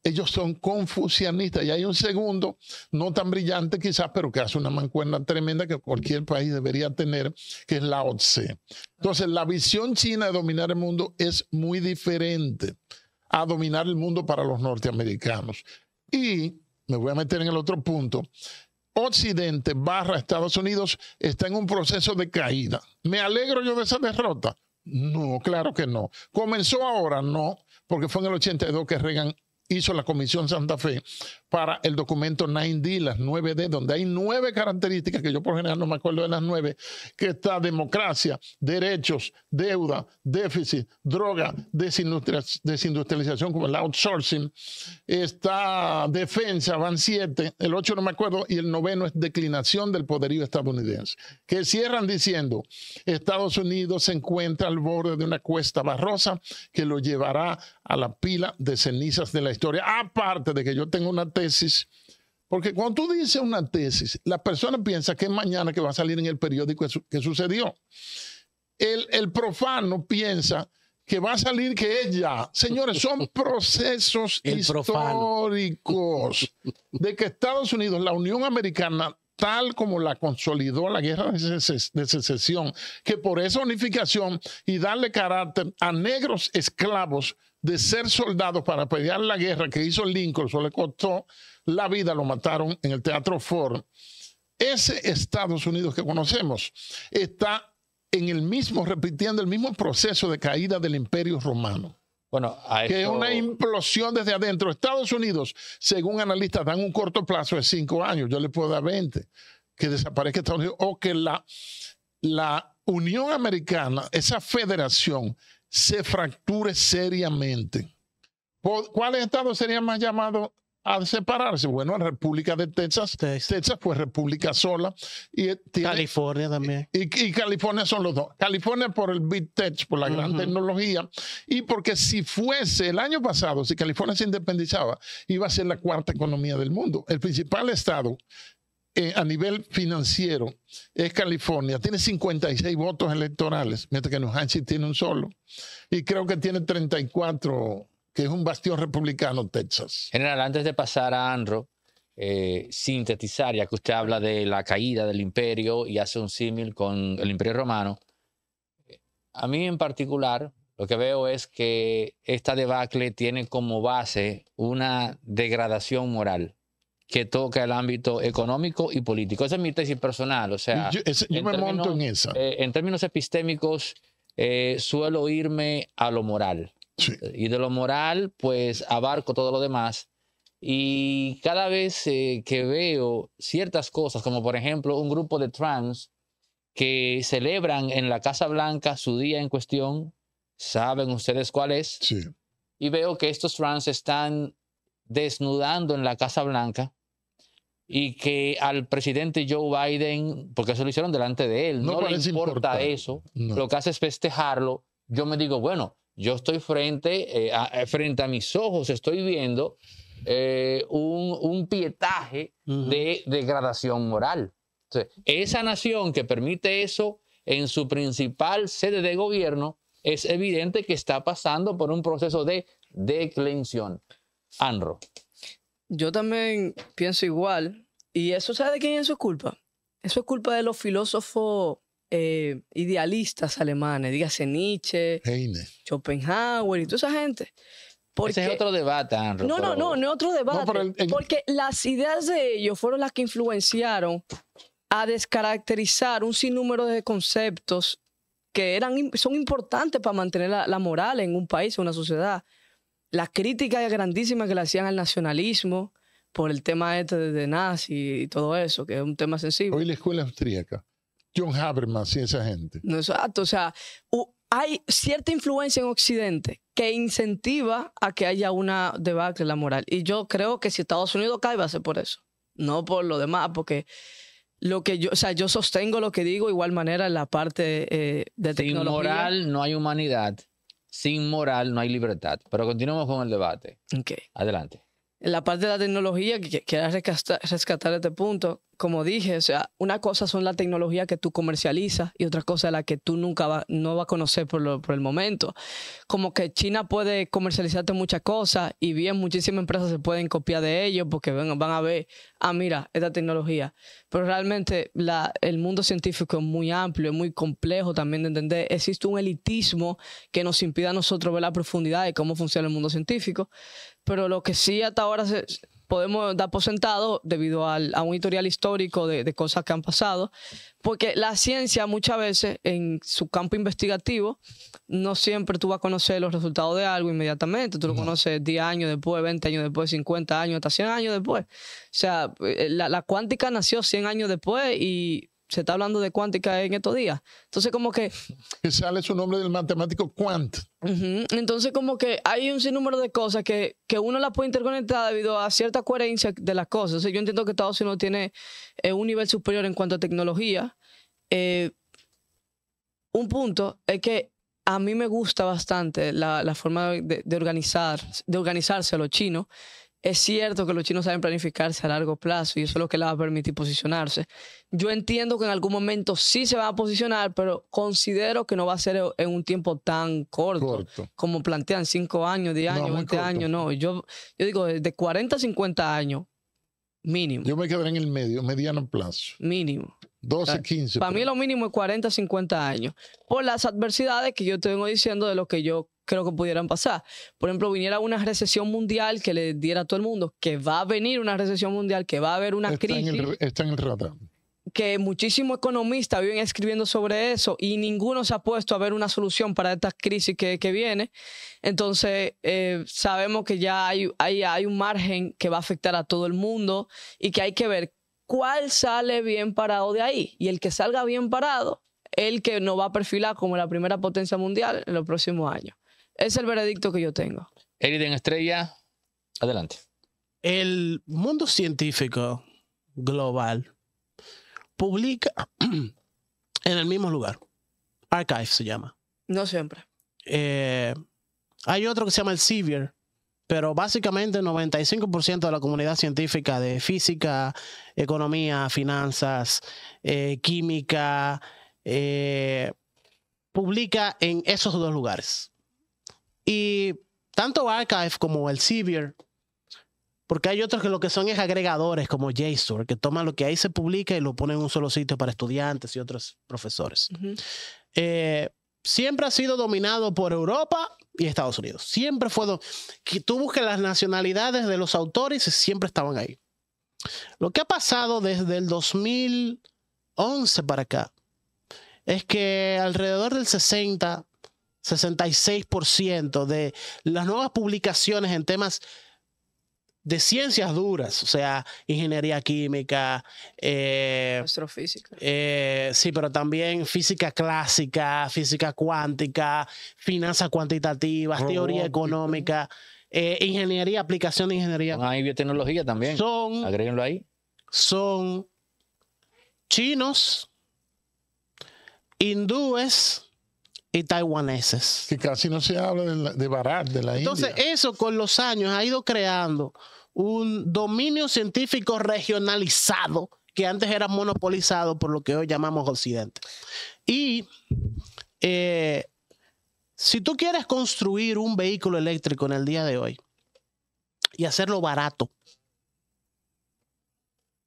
ellos son confucianistas. Y hay un segundo, no tan brillante quizás, pero que hace una mancuerna tremenda que cualquier país debería tener, que es la Tse. Entonces, la visión china de dominar el mundo es muy diferente a dominar el mundo para los norteamericanos. Y me voy a meter en el otro punto. Occidente barra Estados Unidos está en un proceso de caída. ¿Me alegro yo de esa derrota? No, claro que no. ¿Comenzó ahora? No, porque fue en el 82 que Reagan hizo la Comisión Santa Fe para el documento 9D, las 9D, donde hay nueve características, que yo por general no me acuerdo de las nueve, que está democracia, derechos, deuda, déficit, droga, desindustrialización como el outsourcing, está defensa, van siete, el ocho no me acuerdo, y el noveno es declinación del poderío estadounidense, que cierran diciendo, Estados Unidos se encuentra al borde de una cuesta barrosa que lo llevará a la pila de cenizas de la historia. Aparte de que yo tengo una tesis, porque cuando tú dices una tesis, la persona piensa que es mañana que va a salir en el periódico que sucedió. El, el profano piensa que va a salir que ella. Señores, son procesos históricos de que Estados Unidos, la Unión Americana, tal como la consolidó la guerra de, secesión, que por esa unificación y darle carácter a negros esclavos de ser soldados para pelear la guerra que hizo Lincoln, solo le costó la vida, lo mataron en el Teatro Ford. Ese Estados Unidos que conocemos está en el mismo, repitiendo el mismo proceso de caída del imperio romano. Bueno, Que es una implosión desde adentro. Estados Unidos, según analistas, dan un corto plazo de cinco años, yo le puedo dar 20, que desaparezca Estados Unidos o que la, la Unión Americana, esa federación, se fracture seriamente. ¿cuál estado sería más llamado a separarse? Bueno, la República de Texas. Texas, fue república sola. Y eh, California también. Y, California son los dos. California por el Big Tech, por la gran tecnología. Y porque si fuese el año pasado, si California se independizaba, iba a ser la cuarta economía del mundo. El principal estado eh, a nivel financiero es California, tiene 56 votos electorales, mientras que New Hampshire tiene un solo. Y creo que tiene 34, que es un bastión republicano, Texas.
General, antes de pasar a Anro, eh, sintetizar, ya que usted habla de la caída del imperio y hace un símil con el imperio romano, a mí en particular lo que veo es que esta debacle tiene como base una degradación moral que toca el ámbito económico y político. Esa es mi tesis personal. O sea, yo, me monto en esa. Eh, en términos epistémicos, eh, suelo irme a lo moral. Y de lo moral, pues abarco todo lo demás. Y cada vez eh, que veo ciertas cosas, como por ejemplo un grupo de trans que celebran en la Casa Blanca su día en cuestión, saben ustedes cuál es, sí. y veo que estos trans están desnudando en la Casa Blanca y que al presidente Joe Biden, porque eso lo hicieron delante de él, no, le importa eso, lo que hace es festejarlo, yo me digo, bueno, yo estoy frente, eh, a, eh, frente a mis ojos, estoy viendo eh, un, un, pietaje de degradación moral. esa nación que permite eso en su principal sede de gobierno, es evidente que está pasando por un proceso de declensión.
Anro. Yo también pienso igual. Y eso, ¿sabe de quién eso es culpa? Eso es culpa de los filósofos eh, idealistas alemanes, dígase Nietzsche, Schopenhauer y toda esa gente. Porque... Ese es otro debate, Andrew, No, no, no, no es otro debate. Porque las ideas de ellos fueron las que influenciaron a descaracterizar un sinnúmero de conceptos que eran, son importantes para mantener la, moral en un país, o una sociedad las críticas grandísimas que le hacían al nacionalismo por el tema este de nazi y todo eso, que es un tema sensible. Hoy la escuela austríaca, John Habermas y esa gente. No, exacto, o sea, hay cierta influencia en Occidente que incentiva a que haya una debacle la moral. Y yo creo que si Estados Unidos cae va a ser por eso, no por lo demás, porque lo que yo, o sea, yo sostengo lo que digo igual manera en la parte eh, de tecnología. Sin moral
no hay humanidad sin moral no hay libertad. Pero continuamos con el debate. Okay. Adelante
en la parte de la tecnología, que quieras rescatar, este punto, como dije, o sea, una cosa son la tecnología que tú comercializas y otra cosa es la que tú nunca no vas a conocer por, por el momento. Como que China puede comercializarte muchas cosas y bien, muchísimas empresas se pueden copiar de ellos porque van, van a ver, ah, mira, esta tecnología. Pero realmente la, el mundo científico es muy amplio, es muy complejo también de entender. Existe un elitismo que nos impide a nosotros ver la profundidad de cómo funciona el mundo científico pero lo que sí hasta ahora se, podemos dar por sentado, debido a un historial histórico de, cosas que han pasado, porque la ciencia muchas veces en su campo investigativo no siempre tú vas a conocer los resultados de algo inmediatamente, tú lo conoces 10 años después, 20 años después, 50 años, hasta 100 años después. O sea, eh, la cuántica nació 100 años después y se está hablando de cuántica en estos días. Entonces, como que. Que sale su nombre del matemático Quant. Entonces, como que hay un sinnúmero de cosas que, que uno las puede interconectar debido a cierta coherencia de las cosas. yo entiendo que Estados Unidos tiene eh, un nivel superior en cuanto a tecnología. Eh, un punto es que a mí me gusta bastante la, la forma de, de, organizar, de organizarse a los chinos. Es cierto que los chinos saben planificarse a largo plazo y eso es lo que les va a permitir posicionarse. Yo entiendo que en algún momento sí se va a posicionar, pero considero que no va a ser en un tiempo tan corto, como plantean, 5 años, 10 años, 20 años, no. Yo, digo, de 40 a 50 años, mínimo. Yo me quedaré en el medio, mediano plazo. Mínimo. 12, 15. Para mí lo mínimo es 40, 50 años. Por las adversidades que yo tengo diciendo de lo que yo creo que pudieran pasar. Por ejemplo, viniera una recesión mundial que le diera a todo el mundo, que va a venir una recesión mundial, que va a haber una crisis.
está en el radar.
Que muchísimos economistas viven escribiendo sobre eso y ninguno se ha puesto a ver una solución para esta crisis que, viene. Entonces, eh, sabemos que ya hay, hay, hay un margen que va a afectar a todo el mundo y que hay que ver cuál sale bien parado de ahí. Y el que salga bien parado el que nos va a perfilar como la primera potencia mundial en los próximos años. Es el veredicto que yo tengo.
Eriden Estrella,
adelante. El mundo científico global publica en el mismo lugar. Archive se llama. No siempre. Eh, hay otro que se llama el Sevier, pero básicamente el 95% de la comunidad científica de física, economía, finanzas, eh, química, eh, publica en esos dos lugares. Y tanto Archive como Elsevier, porque hay otros que lo que son es agregadores como JSTOR, que toman lo que ahí se publica y lo ponen en un solo sitio para estudiantes y otros profesores. Eh, siempre ha sido dominado por Europa y Estados Unidos. Siempre fue. Que tú busques las nacionalidades de los autores y siempre estaban ahí. Lo que ha pasado desde el 2011 para acá es que alrededor del 60 66% de las nuevas publicaciones en temas de ciencias duras, o sea, ingeniería química, eh,
astrofísica.
Eh, sí, pero también física clásica, física cuántica, finanzas cuantitativas, teoría económica, eh, ingeniería, aplicación de ingeniería. Hay biotecnología también. Son, agréguenlo ahí. Son chinos, hindúes, y
taiwaneses. Que casi no se habla de, de Barat, de la Entonces,
eso con los años ha ido creando un dominio científico regionalizado que antes era monopolizado por lo que hoy llamamos Occidente. Y eh, si tú quieres construir un vehículo eléctrico en el día de hoy y hacerlo barato,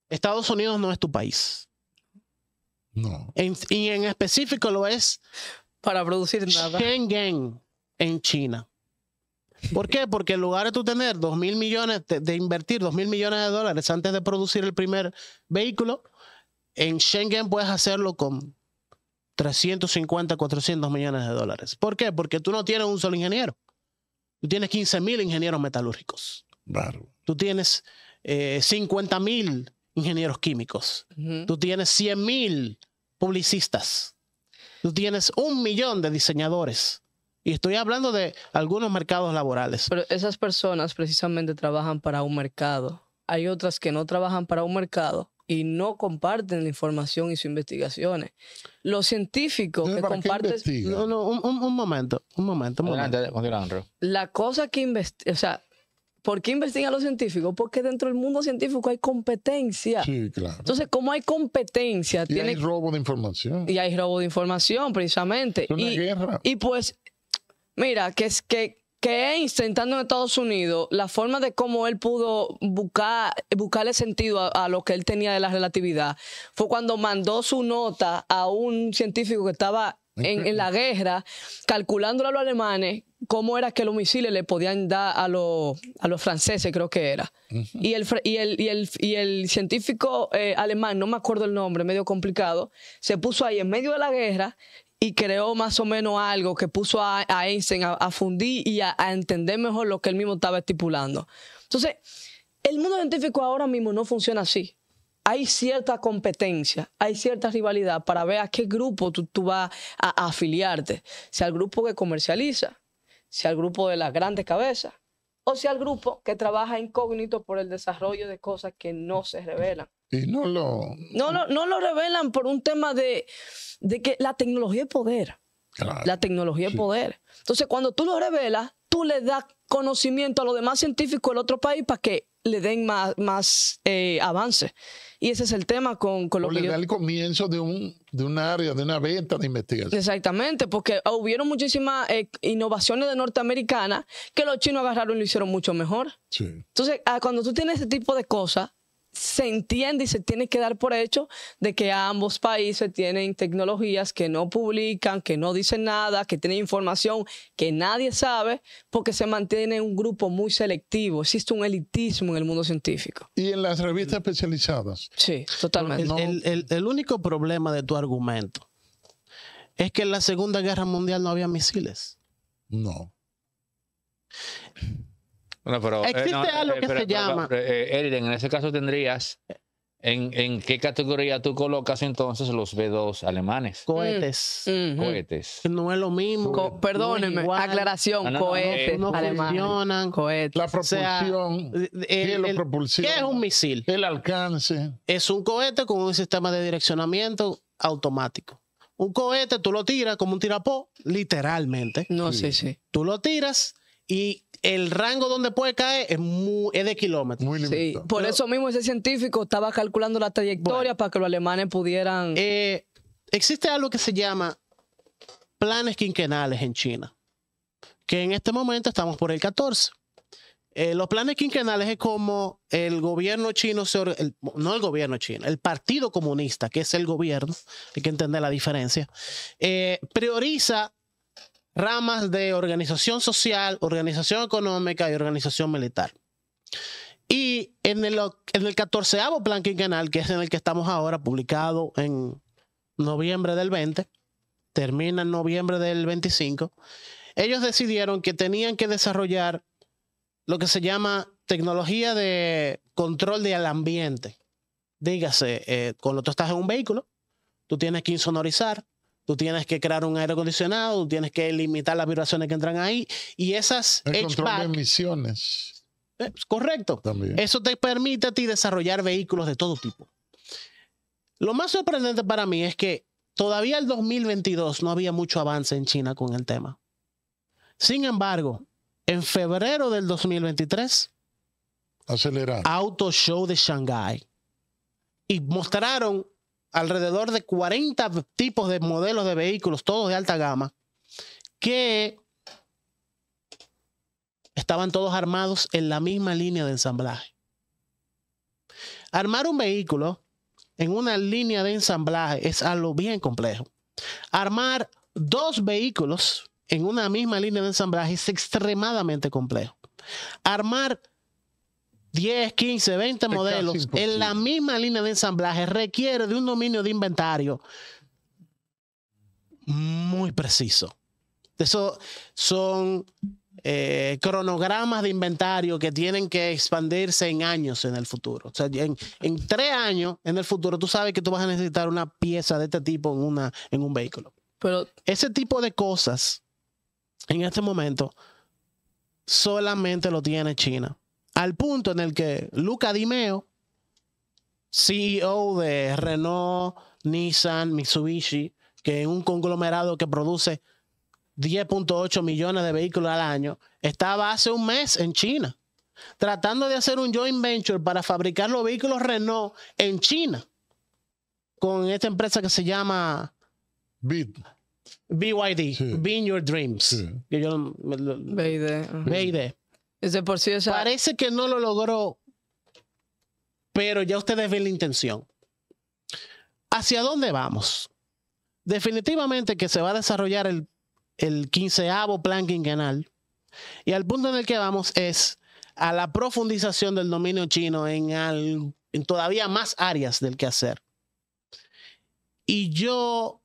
Estados Unidos no es tu país. No. y en específico lo es para producir nada. Schengen en China. ¿Por qué? Porque en lugar de tú tener 2 mil millones, de, invertir 2 mil millones de dólares antes de producir el primer vehículo, en Schengen puedes hacerlo con 350, 400 millones de dólares. ¿Por qué? Porque tú no tienes un solo ingeniero. Tú tienes 15 mil ingenieros metalúrgicos. Tú tienes eh, 50 mil ingenieros químicos. Tú tienes 100 mil publicistas tú tienes un millón de diseñadores.
Y estoy hablando de algunos mercados laborales. Pero esas personas precisamente trabajan para un mercado. Hay otras que no trabajan para un mercado y no comparten la información y sus investigaciones. Los científicos que comparten... No, no, un, momento, un momento, la cosa que investiga, o sea, ¿Por qué investigan los científicos? Porque dentro del mundo científico hay competencia. Sí, claro. Entonces, como hay competencia... Y tiene... hay robo de información. Y hay robo de información, precisamente. una y, guerra. Y pues, mira, que es que, que Einstein, estando en Estados Unidos, la forma de cómo él pudo buscar, buscarle sentido a, lo que él tenía de la relatividad fue cuando mandó su nota a un científico que estaba en, la guerra, calculando a los alemanes cómo era que los misiles le podían dar a, los, a los franceses, creo que era. y, el, y, el, y, el, y, el, científico eh, alemán, no me acuerdo el nombre, medio complicado, se puso ahí en medio de la guerra y creó más o menos algo que puso a, a Einstein a, fundir y a entender mejor lo que él mismo estaba estipulando. Entonces, el mundo científico ahora mismo no funciona así hay cierta competencia, hay cierta rivalidad para ver a qué grupo tú, vas a, afiliarte. Si al grupo que comercializa, si al grupo de las grandes cabezas, o si al grupo que trabaja incógnito por el desarrollo de cosas que no se revelan. Y no lo... No, lo revelan por un tema de, que la tecnología es poder. La tecnología es poder. Entonces, cuando tú lo revelas, tú le das conocimiento a los demás científicos del otro país para que le den más, más eh, avance. Y ese es el tema con, con lo que. Le da el
comienzo de un, de
un área, de una venta de investigación. Exactamente, porque ah, hubieron muchísimas eh, innovaciones de norteamericana que los chinos agarraron y lo hicieron mucho mejor. Entonces, ah, cuando tú tienes ese tipo de cosas, se entiende y se tiene que dar por hecho de que ambos países tienen tecnologías que no publican, que no dicen nada, que tienen información que nadie sabe, porque se mantiene un grupo muy selectivo. Existe un elitismo en el mundo científico.
Y en las revistas especializadas. Sí, totalmente. el,
el único problema de tu argumento es que en la Segunda Guerra Mundial no había misiles.
No.
Eh, Existe algo eh, que se llama. Eh, Eriden, en ese caso tendrías. ¿En, ¿En, qué categoría tú colocas entonces los B2 alemanes? Cohetes. Mm, cohetes. No es lo mismo. perdóneme, aclaración, cohetes no, funcionan.
Cohetes. La propulsión. ¿Qué es un misil? El alcance. Es un cohete con un sistema de direccionamiento automático. Un cohete tú lo tiras como un tirapó, literalmente.
No, sí. sí. Tú lo tiras y el rango donde puede caer es, de kilómetros. por eso mismo ese científico estaba calculando la trayectoria para que los alemanes pudieran... Eh, existe algo que se llama
planes quinquenales en China, que en este momento estamos por el 14. Eh, los planes quinquenales es como el gobierno chino, no el gobierno chino, el Partido Comunista, que es el gobierno, hay que entender la diferencia, eh, prioriza ramas de organización social, organización económica y organización militar. Y en el, en el 14 plan quinquenal, que es en el que estamos ahora, publicado en noviembre del 20, termina en noviembre del 25, ellos decidieron que tenían que desarrollar lo que se llama tecnología de control del ambiente. Dígase, eh, cuando tú estás en un vehículo, tú tienes que insonorizar, Tú tienes que crear un aire acondicionado, tienes que limitar las vibraciones que entran ahí y esas El control de
emisiones. Eh, correcto.
Eso te permite a ti desarrollar vehículos de todo tipo. Lo más sorprendente para mí es que todavía el 2022 no había mucho avance en China con el tema. Sin embargo, en febrero del 2023, acelerar. Auto Show de Shanghai y mostraron alrededor de 40 tipos de modelos de vehículos, todos de alta gama, que estaban todos armados en la misma línea de ensamblaje. Armar un vehículo en una línea de ensamblaje es algo bien complejo. Armar dos vehículos en una misma línea de ensamblaje es extremadamente complejo. Armar 10, 15, 20 modelos en la misma línea de ensamblaje requiere de un dominio de inventario muy preciso. Eso son eh, cronogramas de inventario que tienen que expandirse en años en el futuro. O sea, en, en, tres años en el futuro, tú sabes que tú vas a necesitar una pieza de este tipo en, una, en un vehículo. Pero ese tipo de cosas en este momento solamente lo tiene China. Al punto en el que Luca Dimeo, CEO de Renault, Nissan, Mitsubishi, que es un conglomerado que produce 10.8 millones de vehículos al año, estaba hace un mes en China, tratando de hacer un joint venture para fabricar los vehículos Renault en China, con esta empresa que se llama BYD, Being Your Dreams. BYD por Parece que no lo logró, pero ya ustedes ven la intención. ¿Hacia dónde vamos? Definitivamente que se va a desarrollar el, el quinceavo plan quinquenal y al punto en el que vamos es a la profundización del dominio chino en, en todavía más áreas del que hacer Y yo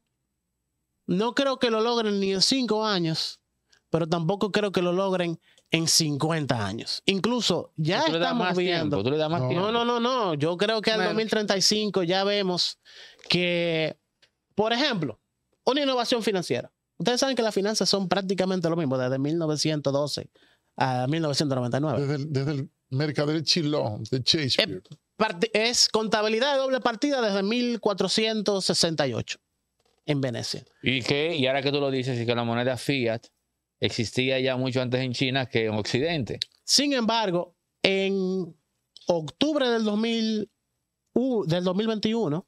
no creo que lo logren ni en cinco años, pero tampoco creo que lo logren en 50 años. Incluso ya estamos viendo. no. no, no, no, Yo creo que al 2035 ya vemos que, por ejemplo, una innovación financiera. Ustedes saben que las finanzas son prácticamente lo mismo desde 1912 a 1999. Desde el, desde el mercader chilón de Shakespeare. Es, eh, es contabilidad de doble partida desde 1468 en Venecia.
¿Y, qué? y ahora que tú lo dices, y que la moneda fiat existía ya mucho antes en China que en Occidente. Sin embargo,
en octubre del, del 2021,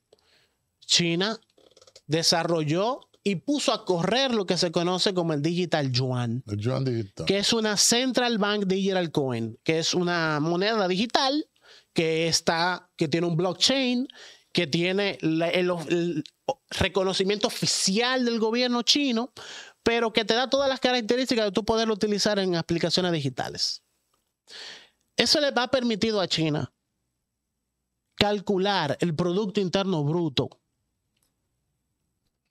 China desarrolló y puso a correr lo que se conoce como el Digital Yuan. Que es una Central Bank Digital Coin, que es una moneda digital que está, que tiene un blockchain, que tiene el reconocimiento oficial del gobierno chino, pero que te da todas las características de tú poderlo utilizar en aplicaciones digitales. Eso le va permitido a China calcular el Producto Interno Bruto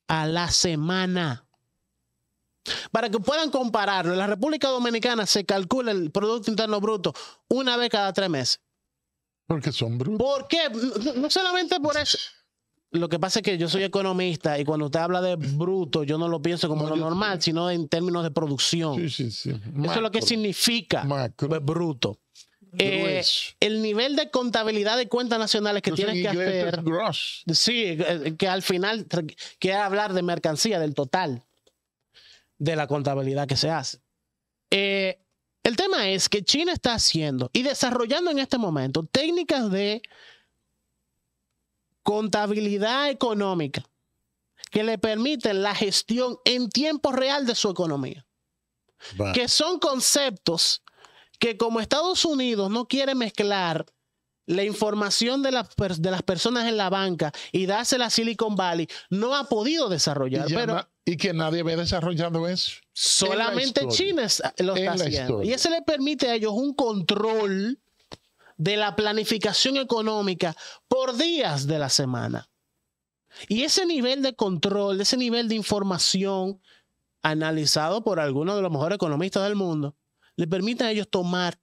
a la semana. Para que puedan compararlo, en la República Dominicana se calcula el Producto Interno Bruto una vez cada tres meses. Porque son brutos. ¿Por qué? No solamente por eso lo que pasa es que yo soy economista y cuando usted habla de bruto, yo no lo pienso como lo normal, sino en términos de producción. Sí, sí, Eso es lo que significa pues, bruto. Eh, el nivel de contabilidad de cuentas nacionales que tienes que hacer. Sí, eh, que al final quiere hablar de mercancía, del total de la contabilidad que se hace. Eh, el tema es que China está haciendo y desarrollando en este momento técnicas de contabilidad económica que le permiten la gestión en tiempo real de su economía. Que son conceptos que como Estados Unidos no quiere mezclar la información de las, personas en la banca y dársela a Silicon Valley, no ha podido desarrollar.
Y, que nadie ve desarrollando eso. Solamente China lo está haciendo. Y
eso le permite a ellos un control de la planificación económica por días de la semana. Y ese nivel de control, ese nivel de información analizado por algunos de los mejores economistas del mundo, le permite a ellos tomar,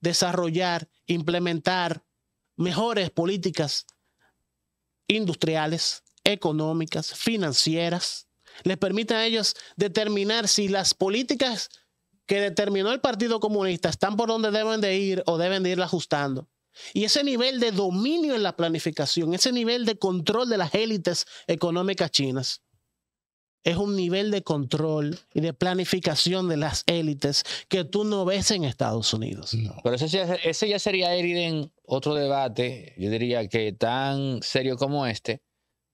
desarrollar, implementar mejores políticas industriales, económicas, financieras. Les permite a ellos determinar si las políticas que determinó el Partido Comunista están por donde deben de ir o deben de ir ajustando. Y ese nivel de dominio en la planificación, ese nivel de control de las élites económicas chinas, es un nivel de control y de planificación de las élites que tú no ves en Estados Unidos.
Pero ese, ese ya sería, en otro debate, yo diría que tan serio como este,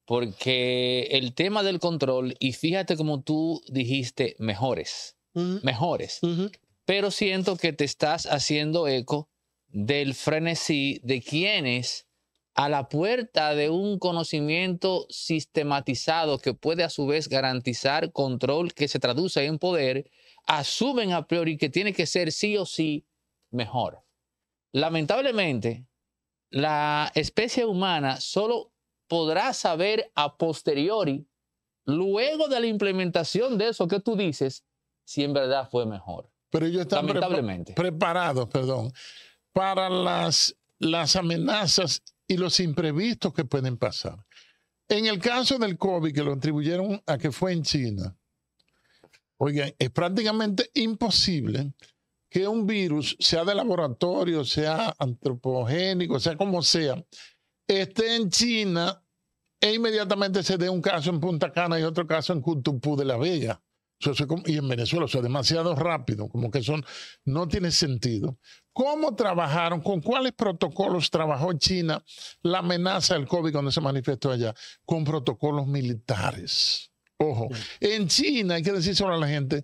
porque el tema del control, y fíjate como tú dijiste, mejores mejores. Pero siento que te estás haciendo eco del frenesí de quienes a la puerta de un conocimiento sistematizado que puede a su vez garantizar control que se traduce en poder, asumen a priori que tiene que ser sí o sí mejor. Lamentablemente, la especie humana solo podrá saber a posteriori, luego de la implementación de eso que tú dices, si en verdad fue mejor.
Pero ellos están preparados, perdón, para las, las amenazas y los imprevistos que pueden pasar. En el caso del COVID, que lo atribuyeron a que fue en China, oigan, es prácticamente imposible que un virus, sea de laboratorio, sea antropogénico, sea como sea, esté en China e inmediatamente se dé un caso en Punta Cana y otro caso en Cutupú de la Vega y en Venezuela, o sea, demasiado rápido, como que son, no tiene sentido. ¿Cómo trabajaron? ¿Con cuáles protocolos trabajó China la amenaza del COVID cuando se manifestó allá? Con protocolos militares. Ojo, en China, hay que decir a la gente,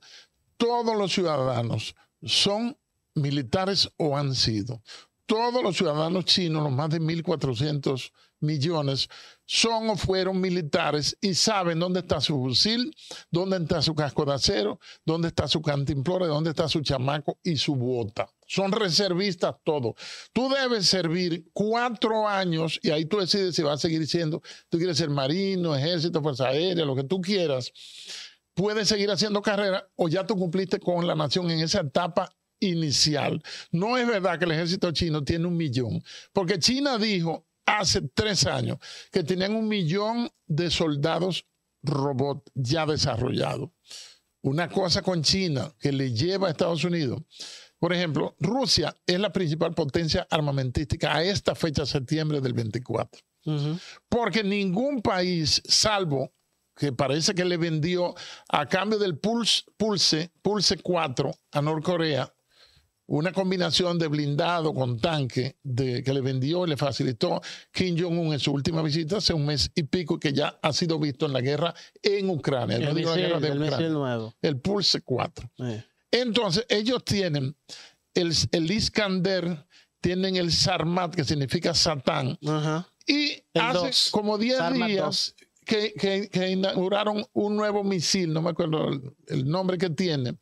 todos los ciudadanos son militares o han sido. Todos los ciudadanos chinos, los más de 1.400 millones, son o fueron militares y saben dónde está su fusil, dónde está su casco de acero, dónde está su cantimplora, dónde está su chamaco y su bota. Son reservistas todos. Tú debes servir cuatro años y ahí tú decides si vas a seguir siendo, tú quieres ser marino, ejército, fuerza aérea, lo que tú quieras. Puedes seguir haciendo carrera o ya tú cumpliste con la nación en esa etapa inicial. No es verdad que el ejército chino tiene un millón, porque China dijo, hace tres años, que tenían un millón de soldados robot ya desarrollados. Una cosa con China que le lleva a Estados Unidos. Por ejemplo, Rusia es la principal potencia armamentística a esta fecha, septiembre del 24. Porque ningún país, salvo que parece que le vendió a cambio del Pulse, Pulse, Pulse 4 a Norcorea, una combinación de blindado con tanque que le vendió y le facilitó Kim Jong-un en su última visita hace un mes y pico que ya ha sido visto en la guerra en Ucrania. El, Pulse 4. Entonces, ellos tienen el, Iskander, tienen el Sarmat, que significa Satán, y hace como 10 días que, inauguraron un nuevo misil, no me acuerdo el nombre que tiene,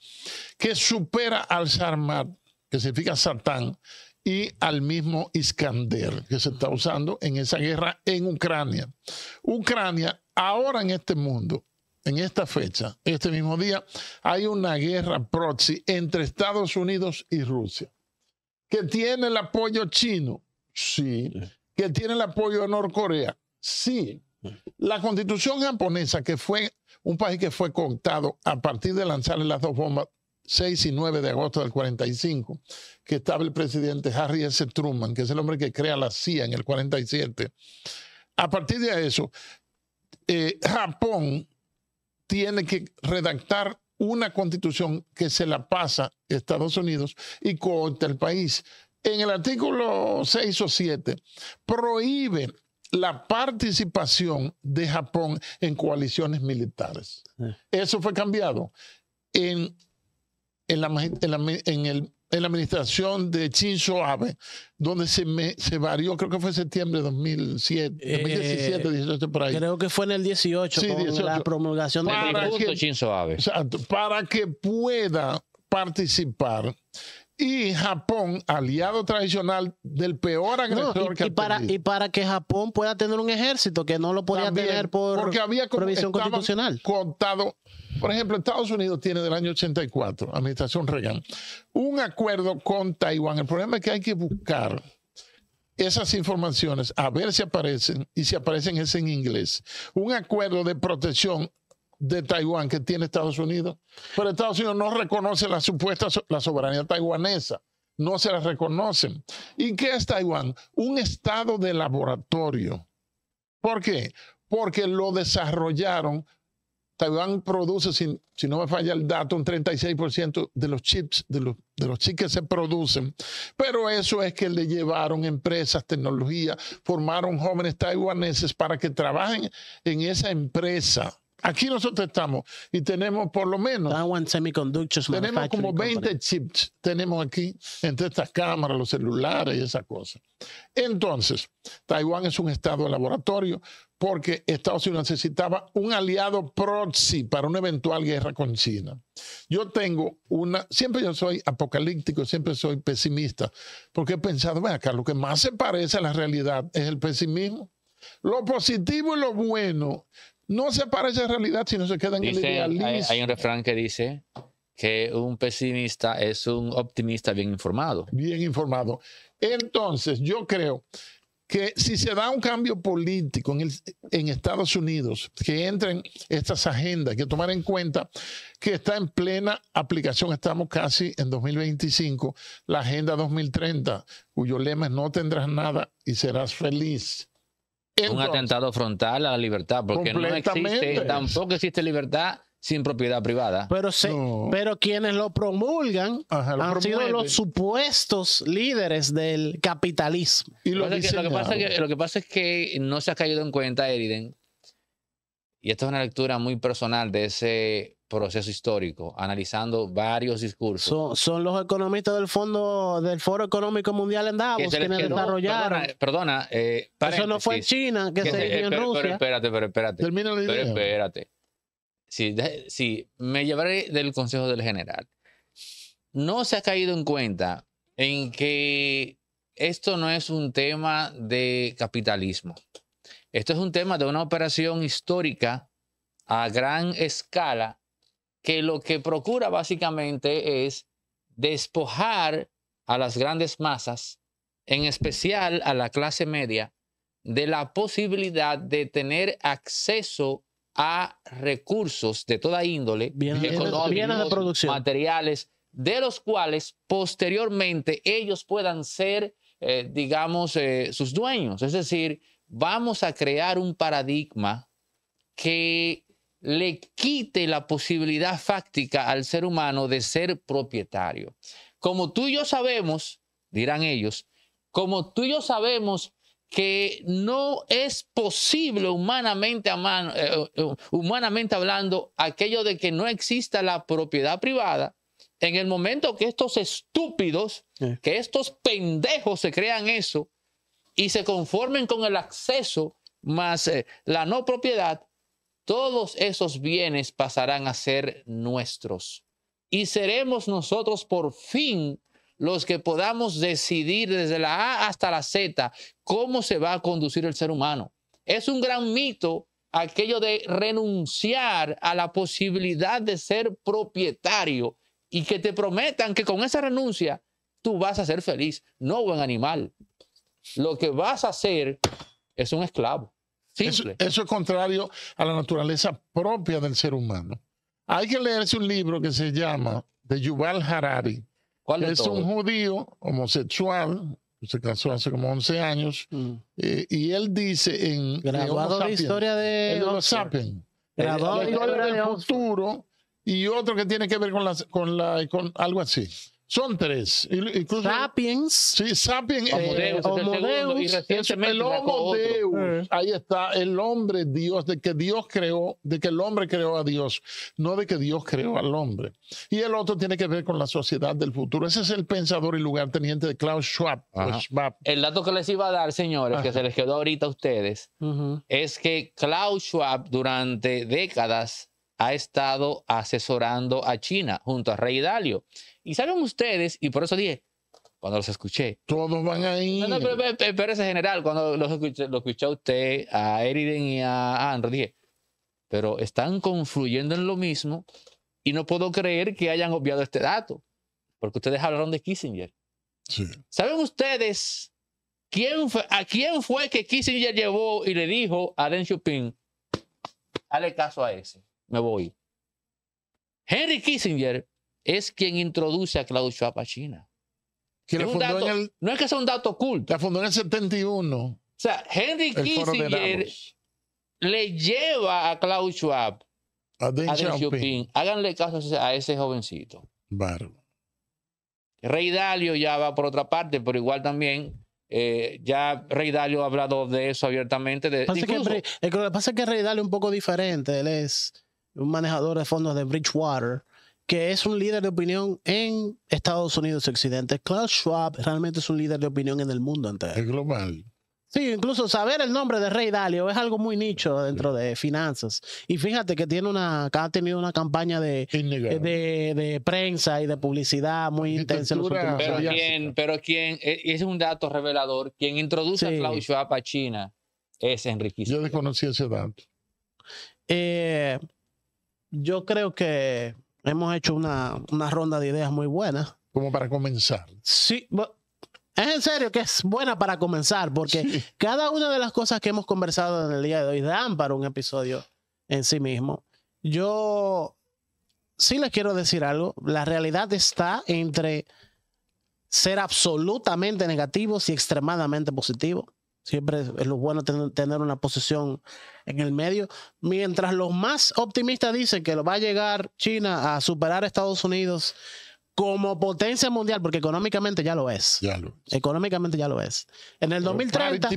que supera al Sarmat que significa Satán, y al mismo Iskander, que se está usando en esa guerra en Ucrania. Ucrania, ahora en este mundo, en esta fecha, este mismo día, hay una guerra proxy entre Estados Unidos y Rusia, que tiene el apoyo chino, sí, que tiene el apoyo de Norcorea, sí. La constitución japonesa, que fue un país que fue contado a partir de lanzarle las dos bombas 6 y 9 de agosto del 45, que estaba el presidente Harry S. Truman, que es el hombre que crea la CIA en el 47. A partir de eso, eh, Japón tiene que redactar una constitución que se la pasa Estados Unidos y contra el país. En el artículo 6 o 7 prohíbe la participación de Japón en coaliciones militares. Eh. Eso fue cambiado. En en la, en el, en la administración de Shinzo Abe, donde se, se varió, creo que fue septiembre de 2007, 18, eh, por ahí. Creo que fue en el 18, la promulgación de del para que pueda participar y Japón, aliado tradicional del peor agresor y, que para, y
para que Japón pueda tener un ejército que no lo podía tener por porque había, constitucional.
Contado por ejemplo, Estados Unidos tiene del año 84, administración Reagan, un acuerdo con Taiwán. El problema es que hay que buscar esas informaciones a ver si aparecen y si aparecen es en inglés. Un acuerdo de protección de Taiwán que tiene Estados Unidos, pero Estados Unidos no reconoce la supuesta la soberanía taiwanesa, no se la reconocen. ¿Y qué es Taiwán? Un estado de laboratorio. ¿Por qué? Porque lo desarrollaron Taiwán produce, si, no me falla el dato, un 36% de los chips, de los, chips que se producen. Pero eso es que le llevaron empresas, tecnología, formaron jóvenes taiwaneses para que trabajen en esa empresa. Aquí nosotros estamos y tenemos por lo menos. Taiwan Semiconductors Tenemos como 20 chips, tenemos aquí, entre estas cámaras, los celulares y esas cosas. Entonces, Taiwán es un estado de laboratorio, porque Estados Unidos necesitaba un aliado proxy para una eventual guerra con China. Yo tengo una, siempre yo soy apocalíptico, siempre soy pesimista, porque he pensado, acá, lo que más se parece a la realidad es el pesimismo. Lo positivo y lo bueno no se parece a la realidad, si no se queda en el idealismo. hay un
refrán que dice que
un pesimista es un optimista bien informado. Bien informado. Entonces, yo creo que si se da un cambio político en, en Estados Unidos, que entren estas agendas, que tomar en cuenta que está en plena aplicación, estamos casi en 2025, la Agenda 2030, cuyo lema es no tendrás nada y serás feliz.
un atentado frontal a la libertad, porque no existe, tampoco existe libertad sin propiedad privada.
Pero, sí, pero
quienes
lo promulgan han sido los
supuestos líderes del capitalismo. lo, que,
pasa es que, no se ha caído en cuenta, Eriden, y esta es una lectura muy personal de ese proceso histórico, analizando varios discursos.
Son, los economistas del Fondo del Foro Económico Mundial en Davos que quienes desarrollaron.
perdona, eh, eso no fue China, que, se, en Rusia. Pero espérate, pero espérate. Termina la Pero espérate. Sí, me llevaré del consejo del general, no se ha caído en cuenta en que esto no es un tema de capitalismo. Esto es un tema de una operación histórica a gran escala que lo que procura básicamente es despojar a las grandes masas, en especial a la clase media, de la posibilidad de tener acceso a recursos de toda índole, bien, de producción. materiales, de los cuales posteriormente ellos puedan ser, eh, digamos, eh, sus dueños. Es decir, vamos a crear un paradigma que le quite la posibilidad fáctica al ser humano de ser propietario. Como tú y yo sabemos, dirán ellos, como tú y yo sabemos que no es posible humanamente, eh, eh, humanamente hablando aquello de que no exista la propiedad privada, en el momento que estos estúpidos, eh. que estos pendejos se crean eso y se conformen con el acceso más la no propiedad, todos esos bienes pasarán a ser nuestros. Y seremos nosotros por fin los que podamos decidir desde la A hasta la Z cómo se va a conducir el ser humano. Es un gran mito aquello de renunciar a la posibilidad de ser propietario y que te prometan que con esa renuncia tú vas a ser feliz, no buen animal. Lo que vas a ser
es un esclavo. Eso, es contrario a la naturaleza propia del ser humano. Hay que leerse un libro que se llama de Yuval Harari, es un judío homosexual, se casó hace como 11 años, mm. eh, y él dice en... Graduado de historia de... Graduado eh, de historia del futuro y otro que tiene que ver con, la, con, la, con algo así. Son tres. Sapiens. Sí, Sapiens. Homo eh, Deus. el Homo Deus. Eh. Ahí está. El hombre Dios, de que Dios creó, de que el hombre creó a Dios, no de que Dios creó al hombre. Y el otro tiene que ver con la sociedad del futuro. Ese es el pensador y lugarteniente de Klaus Schwab. Pues,
el dato que les iba a dar, señores, que se les quedó ahorita a ustedes, es que Klaus Schwab durante décadas ha estado asesorando a China junto a Rey Dalio. Y saben ustedes, y por eso dije, cuando los escuché. Todos van ahí. No, no, pero, pero, general, cuando los escuché, lo escuché a usted, a Eriden y a Andrew, dije, pero están confluyendo en lo mismo y no puedo creer que hayan obviado este dato, porque ustedes hablaron de Kissinger. Sí. ¿Saben ustedes quién fue, a quién fue que Kissinger llevó y le dijo a Deng Xiaoping, dale caso a ese? me voy. Henry Kissinger es quien introduce a Klaus Schwab a China.
no es que sea un dato oculto. La fundó en el 71. O sea, Henry Kissinger le lleva
a Klaus Schwab a Deng, Xiaoping. Háganle caso a ese jovencito. Bárbaro. Rey Dalio ya va por otra parte, pero igual también eh, ya Rey Dalio ha hablado de eso abiertamente. lo que
pasa es que Rey Dalio es un poco diferente. Él es un manejador de fondos de Bridgewater, que es un líder de opinión en Estados Unidos Occidente. Klaus Schwab realmente es un líder de opinión en el mundo
entero. Es global.
Sí, incluso saber el nombre de Rey Dalio es algo muy nicho dentro de finanzas. Y fíjate que tiene una, ha tenido una campaña de,
de,
de, prensa y de publicidad muy intensa en pero
pero quien, e, es un dato revelador, quien introduce a Klaus Schwab a China es Enrique. Yo
desconocí ese dato. Eh, yo creo que hemos hecho una, ronda de ideas muy buenas. Como para comenzar. Sí, es en serio que es buena para comenzar, porque cada una de las cosas que hemos conversado en el día de hoy dan para un episodio en sí mismo. Yo sí les quiero decir algo. La realidad está entre ser absolutamente negativos y extremadamente positivos. Siempre es lo bueno tener una posición en el medio. Mientras los más optimistas dicen que va a llegar China a superar a Estados Unidos como potencia mundial, porque económicamente ya lo es. Económicamente ya lo es. En el 2030,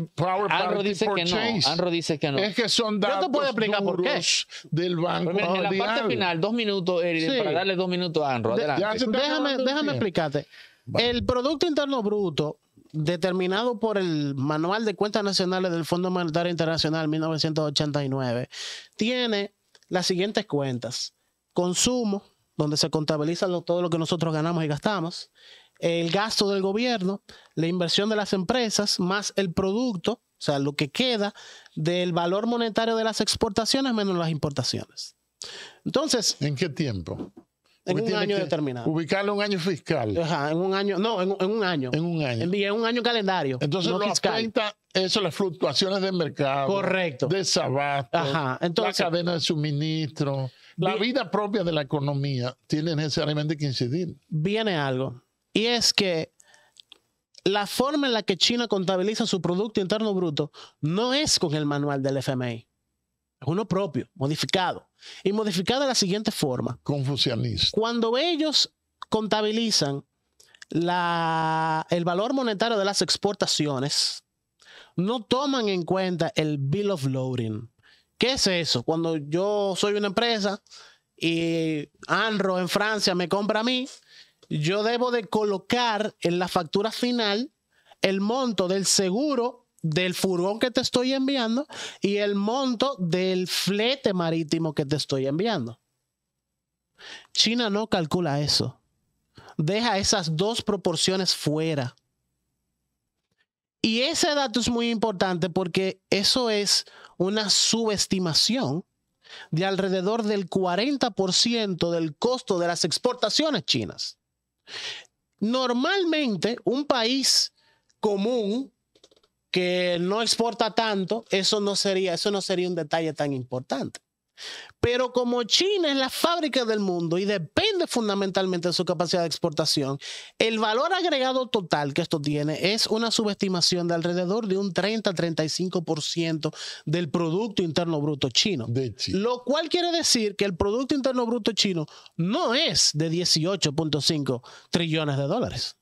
Anro dice que no. dice que no. Es que
son datos Yo te puedo explicar
por qué. del Banco En la parte final, dos minutos, eric para darle dos minutos a Anro. déjame déjame
explicarte. El Producto Interno Bruto determinado por el Manual de Cuentas Nacionales del Fondo Monetario Internacional 1989, tiene las siguientes cuentas. Consumo, donde se contabiliza todo lo que nosotros ganamos y gastamos, el gasto del gobierno, la inversión de las empresas, más el producto, o sea, lo que queda del valor monetario de las exportaciones menos las importaciones. Entonces... ¿En qué tiempo?
año determinado.
Ubicarlo en un año fiscal. Ajá, en un año, no, en, un año. En un año. En, un año calendario. Entonces no lo
eso, las fluctuaciones del mercado. Correcto. De sabato, Ajá. Entonces, la cadena de suministro. La vida propia de la economía tiene necesariamente que incidir. Viene algo. Y es que la forma en la que China
contabiliza su Producto Interno Bruto no es con el manual del FMI uno propio, modificado. Y modificado de la siguiente forma. Confucianista. Cuando ellos contabilizan el valor monetario de las exportaciones, no toman en cuenta el bill of loading. ¿Qué es eso? Cuando yo soy una empresa y Anro en Francia me compra a mí, yo debo de colocar en la factura final el monto del seguro del furgón que te estoy enviando y el monto del flete marítimo que te estoy enviando. China no calcula eso. Deja esas dos proporciones fuera. Y ese dato es muy importante porque eso es una subestimación de alrededor del 40% del costo de las exportaciones chinas. Normalmente un país común que no exporta tanto, eso no sería, eso no sería un detalle tan importante. Pero como China es la fábrica del mundo y depende fundamentalmente de su capacidad de exportación, el valor agregado total que esto tiene es una subestimación de alrededor de un 30-35% del Producto Interno Bruto chino. Lo cual quiere decir que el Producto Interno Bruto chino no es de 18.5 trillones de dólares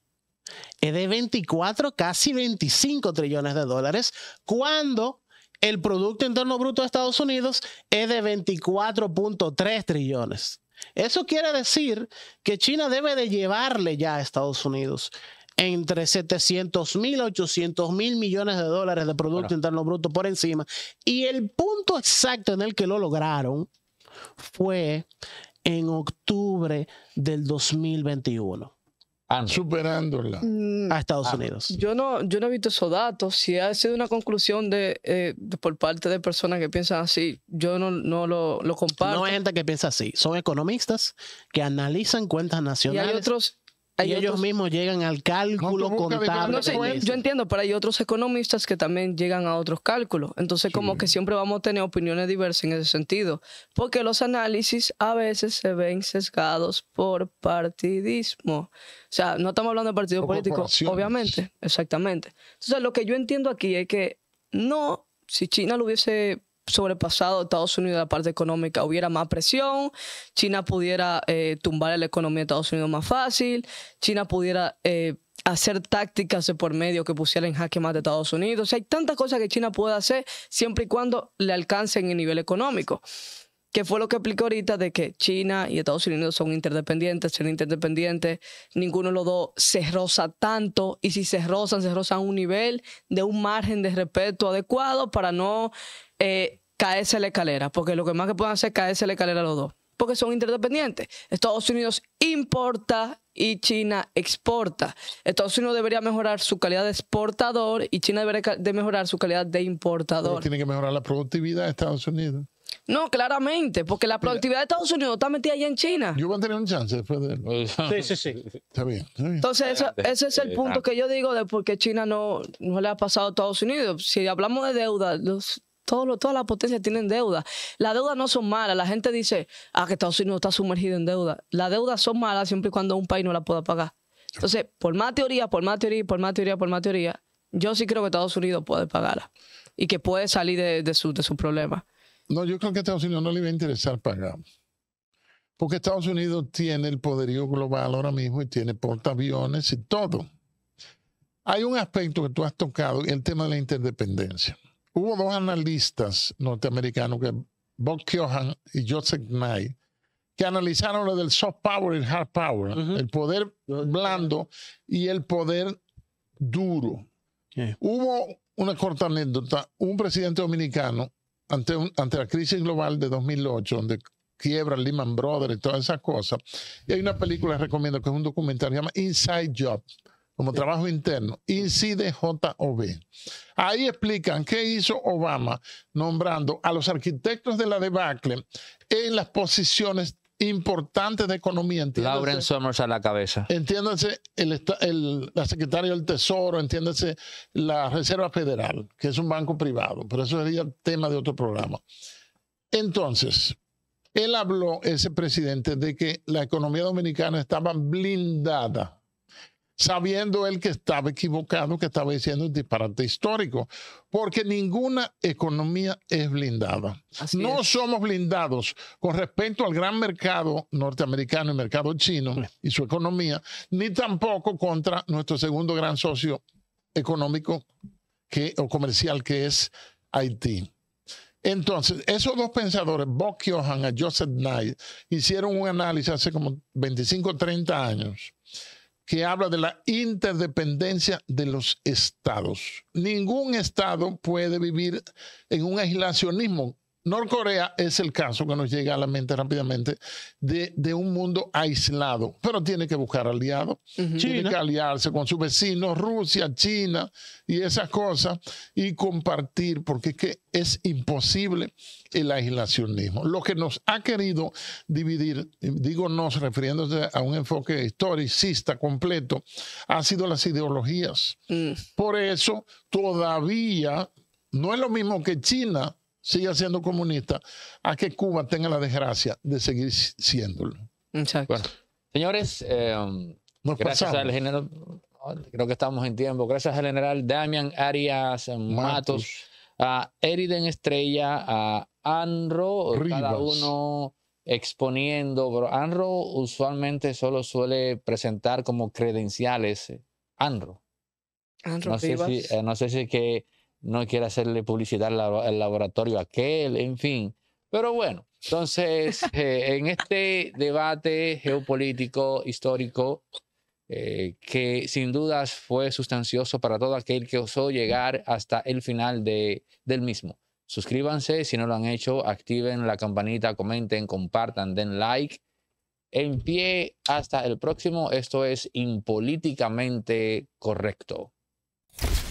es de 24, casi 25 trillones de dólares, cuando el Producto Interno Bruto de Estados Unidos es de 24.3 trillones. Eso quiere decir que China debe de llevarle ya a Estados Unidos entre 700 mil, 800 mil millones de dólares de Producto Interno Bruto por encima. Y el punto exacto en el que lo lograron fue en octubre del
2021 superándola mm. a Estados ah. Unidos.
Yo no, yo no he visto esos datos. Si ha sido una conclusión de, eh, por parte de personas que piensan así, yo no, no lo, lo comparto. No hay gente que piensa así. Son economistas que analizan cuentas nacionales.
otros y ellos mismos llegan al cálculo contable. yo
entiendo, pero hay otros economistas que también llegan a otros cálculos. Entonces, como que siempre vamos a tener opiniones diversas en ese sentido, porque los análisis a veces se ven sesgados por partidismo. O sea, no estamos hablando de partido políticos, político, obviamente, exactamente. Entonces, lo que yo entiendo aquí es que no, si China lo hubiese sobrepasado Estados Unidos en la parte económica, hubiera más presión, China pudiera eh, tumbar la economía de Estados Unidos más fácil, China pudiera eh, hacer tácticas de por medio que pusieran en jaque más de Estados Unidos. hay tantas cosas que China puede hacer siempre y cuando le alcancen el nivel económico que fue lo que expliqué ahorita de que China y Estados Unidos son interdependientes, son interdependientes, ninguno de los dos se roza tanto y si se rozan, se rozan a un nivel de un margen de respeto adecuado para no eh, caerse la escalera, porque lo que más que pueden hacer es caerse la escalera a los dos, porque son interdependientes. Estados Unidos importa y China exporta. Estados Unidos debería mejorar su calidad de exportador y China debería de mejorar su calidad de importador.
tiene que mejorar la productividad de Estados Unidos.
No, claramente, porque la productividad de Estados Unidos está metida allá en China. Yo voy a tener un chance después de...
Sí, sí, sí. Está bien.
Entonces, ese es el punto que yo digo de por qué China no, no le ha pasado a Estados Unidos. Si hablamos de deuda, todos, todas las potencias tienen deuda. Las deudas no son malas. La gente dice, ah, que Estados Unidos está sumergido en deuda. Las deudas son malas siempre y cuando un país no la pueda pagar. Entonces, por más teoría, por más teoría, por más teoría, por más teoría, yo sí creo que Estados Unidos puede pagarla y que puede salir de, de, su, de sus problemas. No, yo creo que a Estados
Unidos no le va a interesar pagar. Porque Estados Unidos tiene el poderío global ahora mismo y tiene portaaviones y todo. Hay un aspecto que tú has tocado, el tema de la interdependencia. Hubo dos analistas norteamericanos, que, Bob Kiohan y Joseph Knight, que analizaron lo del soft power y el hard power, el poder blando y el poder duro. Hubo una corta anécdota, un presidente dominicano ante, la crisis global de 2008, donde quiebra Lehman Brothers y todas esas cosas, y hay una película que recomiendo que es un documental, se llama Inside Job, como trabajo interno, INCIDE JOB. Ahí explican qué hizo Obama nombrando a los arquitectos de la debacle en las posiciones importantes de economía. Lauren
Summers a la cabeza.
Entiéndase la secretaria del Tesoro, entiéndase la Reserva Federal, que es un banco privado, pero eso sería el tema de otro programa. Entonces, él habló, ese presidente, de que la economía dominicana estaba blindada sabiendo él que estaba equivocado, que estaba diciendo un disparate histórico, porque ninguna economía es blindada. no somos blindados con respecto al gran mercado norteamericano y mercado chino y su economía, ni tampoco contra nuestro segundo gran socio económico o comercial que es Haití. Entonces, esos dos pensadores, Bob Johan y Joseph Knight, hicieron un análisis hace como 25 o 30 años que habla de la interdependencia de los estados. Ningún estado puede vivir en un aislacionismo Norcorea es el caso que nos llega a la mente rápidamente de, un mundo aislado, pero tiene que buscar aliados. Tiene que aliarse con sus vecinos, Rusia, China y esas cosas, y compartir, porque es que es imposible el aislacionismo. Lo que nos ha querido dividir, digo nos refiriéndose a un enfoque historicista completo, han sido las ideologías. Mm. Por eso todavía no es lo mismo que China siga siendo comunista a que Cuba tenga la desgracia de seguir siéndolo.
Señores, eh, gracias al general, creo que estamos en tiempo, gracias al general Damian Arias eh, Matos, a Eriden Estrella, a Anro, cada uno exponiendo, pero Anro usualmente solo suele presentar como credenciales. Eh, Anro. Anro no, Sé si, es no sé si que no quiere hacerle publicidad al laboratorio aquel, en fin. Pero bueno, entonces, eh, en este debate geopolítico, histórico, eh, que sin dudas fue sustancioso para todo aquel que osó llegar hasta el final de, del mismo. Suscríbanse si no lo han hecho, activen la campanita, comenten, compartan, den like. En pie, hasta el próximo. Esto es impolíticamente correcto.